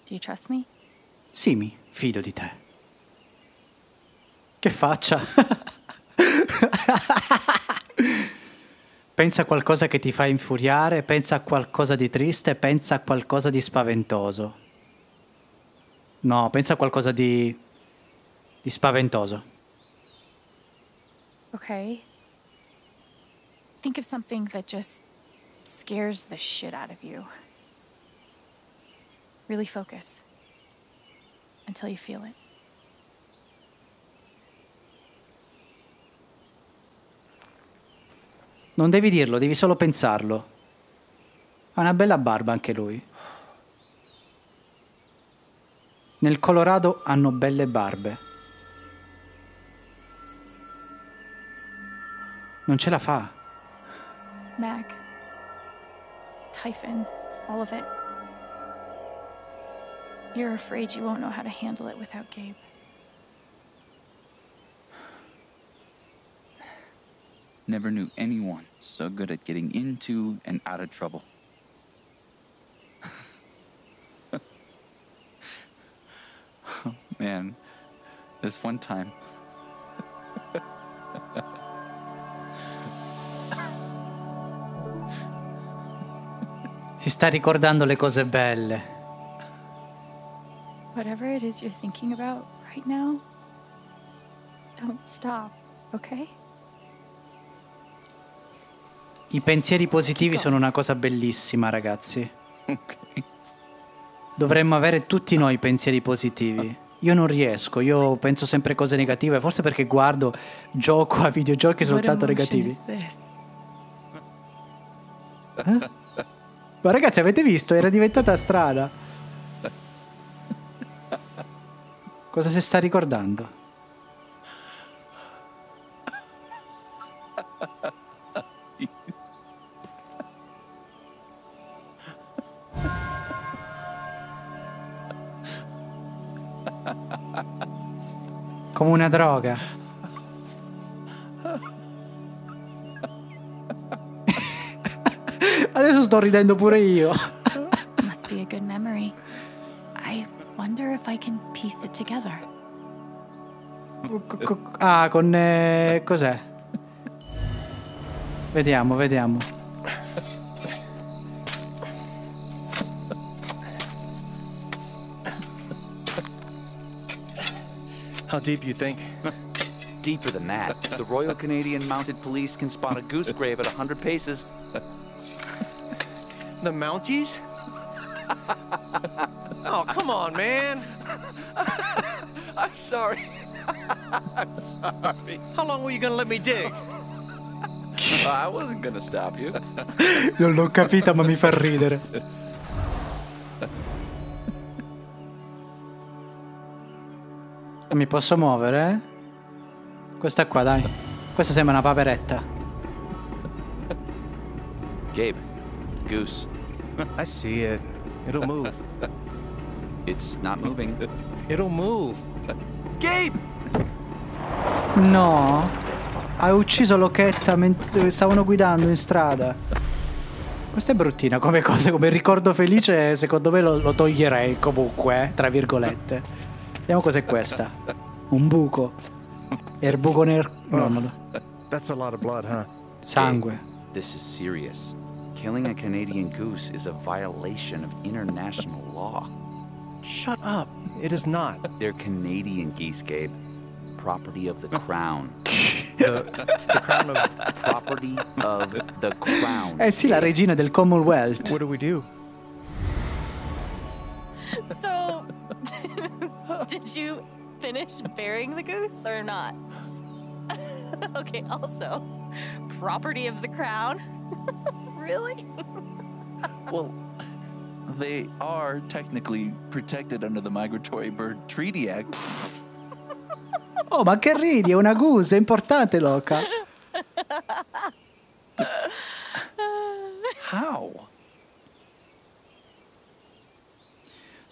Do you trust me? Sì, mi fido di te. Che faccia! Pensa a qualcosa che ti fa infuriare, pensa a qualcosa di triste, pensa a qualcosa di spaventoso. No, pensa a qualcosa di, di spaventoso. Ok. Think of something that just scares the shit out of you. Really focus until you feel it. Non devi dirlo, devi solo pensarlo. Ha una bella barba anche lui. Nel Colorado hanno belle barbe. Non ce la fa. Mac. Typhon. All of it. You're afraid you won't know how to handle it without Gabe. never knew anyone so good at getting into and out of trouble. oh, man, this one time. si sta ricordando le cose belle. Whatever it is you're thinking about right now, don't stop, okay? I pensieri positivi sono una cosa bellissima, ragazzi. Dovremmo avere tutti noi pensieri positivi. Io non riesco, io penso sempre cose negative, forse perché guardo, gioco a videogiochi soltanto negativi. Eh? Ma ragazzi, avete visto? Era diventata strana. Cosa si sta ricordando? come una droga. Adesso sto ridendo pure io. Must be a good memory. I wonder if I can piece it together. Ah, con eh, cos'è? Vediamo, vediamo. deep, you think? Deeper than that. The Royal Canadian Mounted Police can spot a goose grave at 100 paces. the Mounties? oh, come on, man. I'm sorry. I'm sorry. How long were you going to let me dig? Uh, I wasn't gonna stop you. Non lo capita, ma mi fa ridere. Mi posso muovere? Questa qua, dai. Questa sembra una paperetta. Gabe, goose. I see it. It'll move. It's not moving. It'll move. Gabe! No. Hai ucciso Lochetta mentre stavano guidando in strada. Questa è bruttina come cosa, come ricordo felice, secondo me lo, lo toglierei comunque, tra virgolette. Vediamo cos'è questa. Un buco. E il buco nel... Oh, no, no. That's a lot of blood, huh? Sangue. This is serious. Killing a Canadian goose is a violation of international law. Shut up. It is not. They're Canadian geese, Gabe. Property of the crown. the, the crown of property of the crown. Eh sì, la regina del Commonwealth. What do we do? So Did you finish burying the goose or not? okay, also, property of the crown? really? well, they are technically protected under the Migratory Bird Treaty Act. oh, ma che ridi? È una goose, è importante, Loca. How?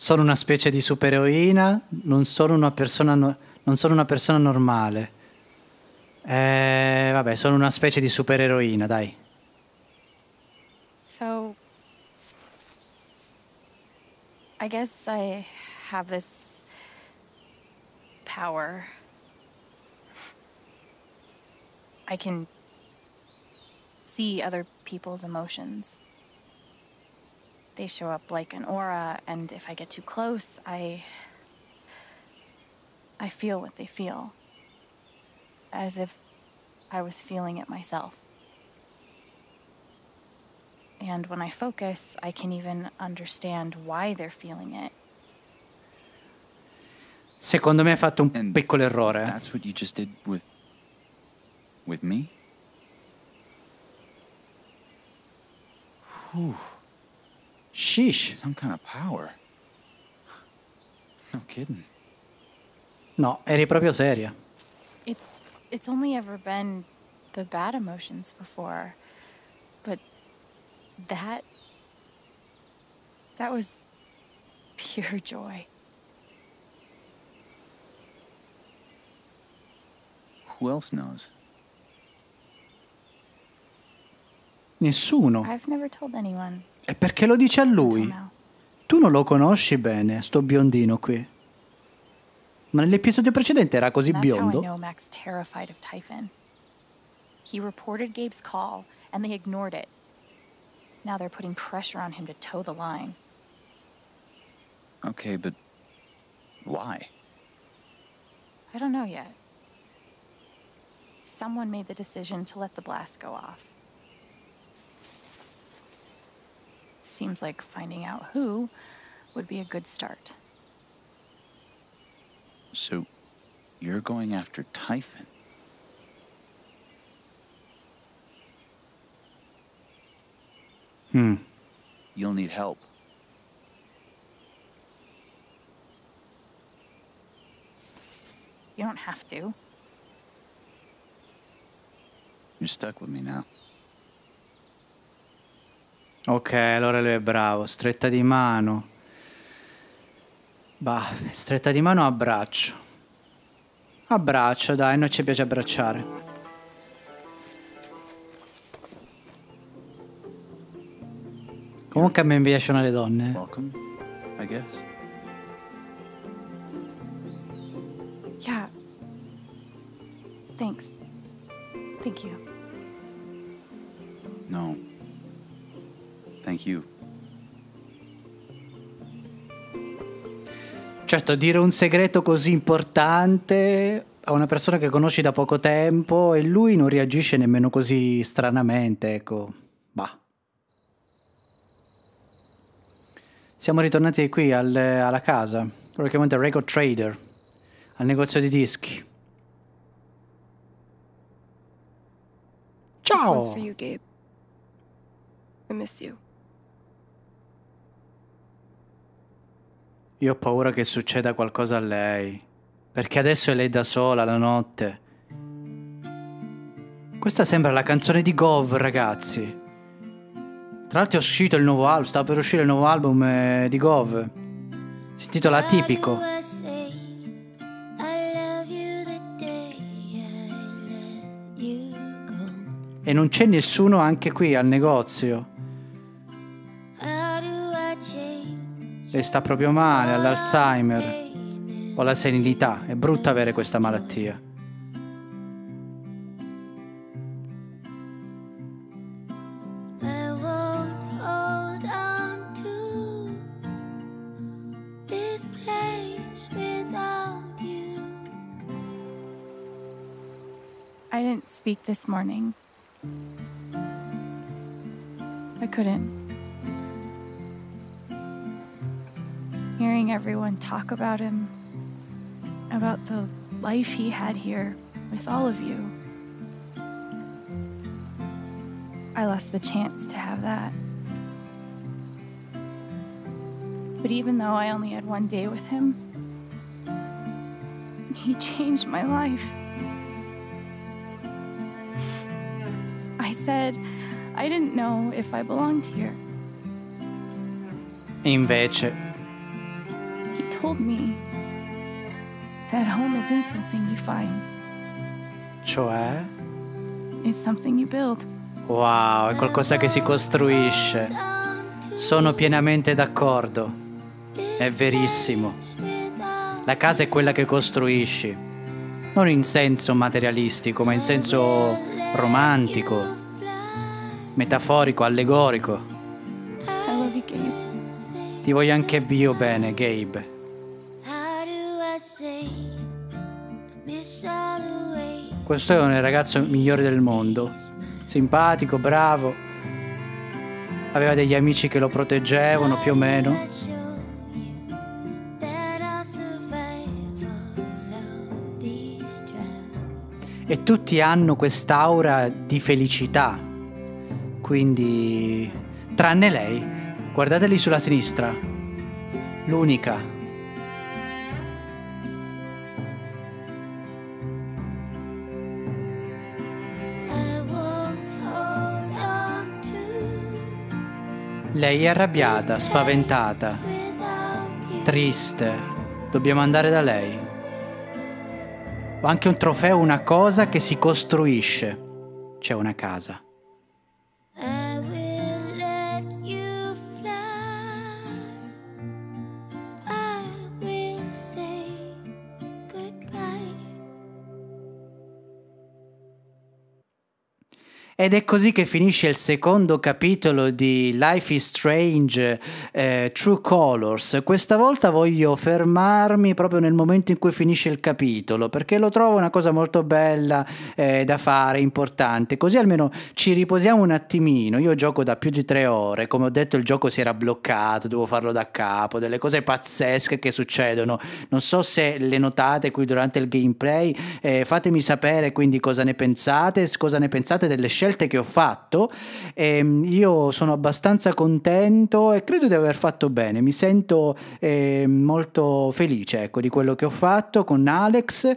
sono una specie di supereroina, non sono una persona, no non sono una persona normale. Eh, vabbè, sono una specie di supereroina, dai. So I guess I have this power. I can see other people's emotions. They show up like an aura, and if I get too close, I. I feel what they feel. As if I was feeling it myself. And when I focus, I can even understand why they're feeling it. Secondo me ha fatto un and piccolo errore. That's what you just did with with me? Whew. Sheesh. Some kind of power. No kidding. No, eri proprio seria. It's it's only ever been the bad emotions before. But that that was pure joy. Who else knows? Nessuno. I've never told anyone. E perché lo dice a lui. Tu non lo conosci bene, sto biondino qui. Ma nell'episodio precedente era così biondo. He reported Gabe's call and they ignored it. Now they're putting pressure on him to toe the line. Okay, but why? I don't know yet. Someone made the decision to let the blast go off. seems like finding out who would be a good start. So, you're going after Typhon? Hmm. You'll need help. You don't have to. You're stuck with me now. Ok, allora lui è bravo. Stretta di mano. Bah, stretta di mano abbraccio. Abbraccio, dai, noi ci piace abbracciare. Comunque a me piacciono le donne. Eh. Welcome, I guess. Yeah. Thanks. Thank you. No. Thank you. Certo, dire un segreto così importante a una persona che conosci da poco tempo e lui non reagisce nemmeno così stranamente, ecco. Bah. Siamo ritornati qui al, alla casa, quello che chiamate Record Trader, al negozio di dischi. Ciao! This one's for you, Gabe. I miss you. Io ho paura che succeda qualcosa a lei, perché adesso è lei da sola la notte. Questa sembra la canzone di Gov, ragazzi. Tra l'altro è uscito il nuovo album, stava per uscire il nuovo album eh, di Gov. Si intitola Atipico. E non c'è nessuno anche qui al negozio. Lei sta proprio male, all'Alzheimer o alla senilità. È brutta avere questa malattia. I didn't speak this morning. I couldn't. hearing everyone talk about him, about the life he had here with all of you. I lost the chance to have that. But even though I only had one day with him, he changed my life. I said, I didn't know if I belonged here. E invece told me that home isn't something you find. Cioè? It's something you build. Wow, è qualcosa che si costruisce. Sono pienamente d'accordo. È verissimo. La casa è quella che costruisci. Non in senso materialistico, ma in senso romantico, metaforico, allegorico. Ti voglio anche bio bene, Gabe. Questo è un ragazzo migliore del mondo, simpatico, bravo, aveva degli amici che lo proteggevano più o meno. E tutti hanno quest'aura di felicità, quindi tranne lei, guardate lì sulla sinistra, l'unica. Lei è arrabbiata, spaventata, triste. Dobbiamo andare da lei. Ho anche un trofeo, una cosa che si costruisce. C'è una casa. Ed è così che finisce il secondo capitolo di Life is Strange eh, True Colors. Questa volta voglio fermarmi proprio nel momento in cui finisce il capitolo, perché lo trovo una cosa molto bella eh, da fare, importante. Così almeno ci riposiamo un attimino. Io gioco da più di tre ore, come ho detto il gioco si era bloccato, devo farlo da capo, delle cose pazzesche che succedono. Non so se le notate qui durante il gameplay, eh, fatemi sapere quindi cosa ne pensate, cosa ne pensate delle scelte scelte che ho fatto e ehm, io sono abbastanza contento e credo di aver fatto bene, mi sento eh, molto felice ecco, di quello che ho fatto con Alex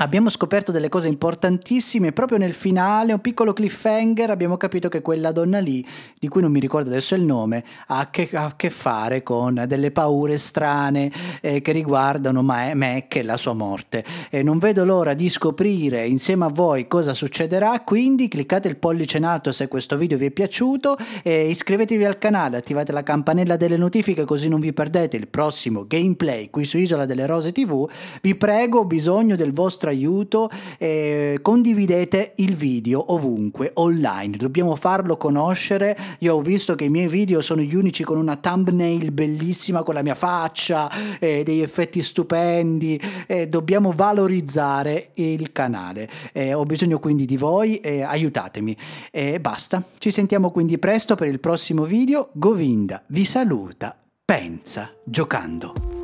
Abbiamo scoperto delle cose importantissime proprio nel finale, un piccolo cliffhanger, abbiamo capito che quella donna lì, di cui non mi ricordo adesso il nome, ha a che, ha che fare con delle paure strane eh, che riguardano Ma- Mac e la sua morte. E non vedo l'ora di scoprire insieme a voi cosa succederà, quindi cliccate il pollice in alto se questo video vi è piaciuto e iscrivetevi al canale, attivate la campanella delle notifiche così non vi perdete il prossimo gameplay qui su Isola delle Rose TV. Vi prego, ho bisogno del vostro aiuto, eh, condividete il video ovunque, online, dobbiamo farlo conoscere. Io ho visto che i miei video sono gli unici con una thumbnail bellissima con la mia faccia, eh, degli effetti stupendi, eh, dobbiamo valorizzare il canale. Eh, ho bisogno quindi di voi, eh, aiutatemi. E eh, basta, ci sentiamo quindi presto per il prossimo video. Govinda vi saluta, pensa, giocando.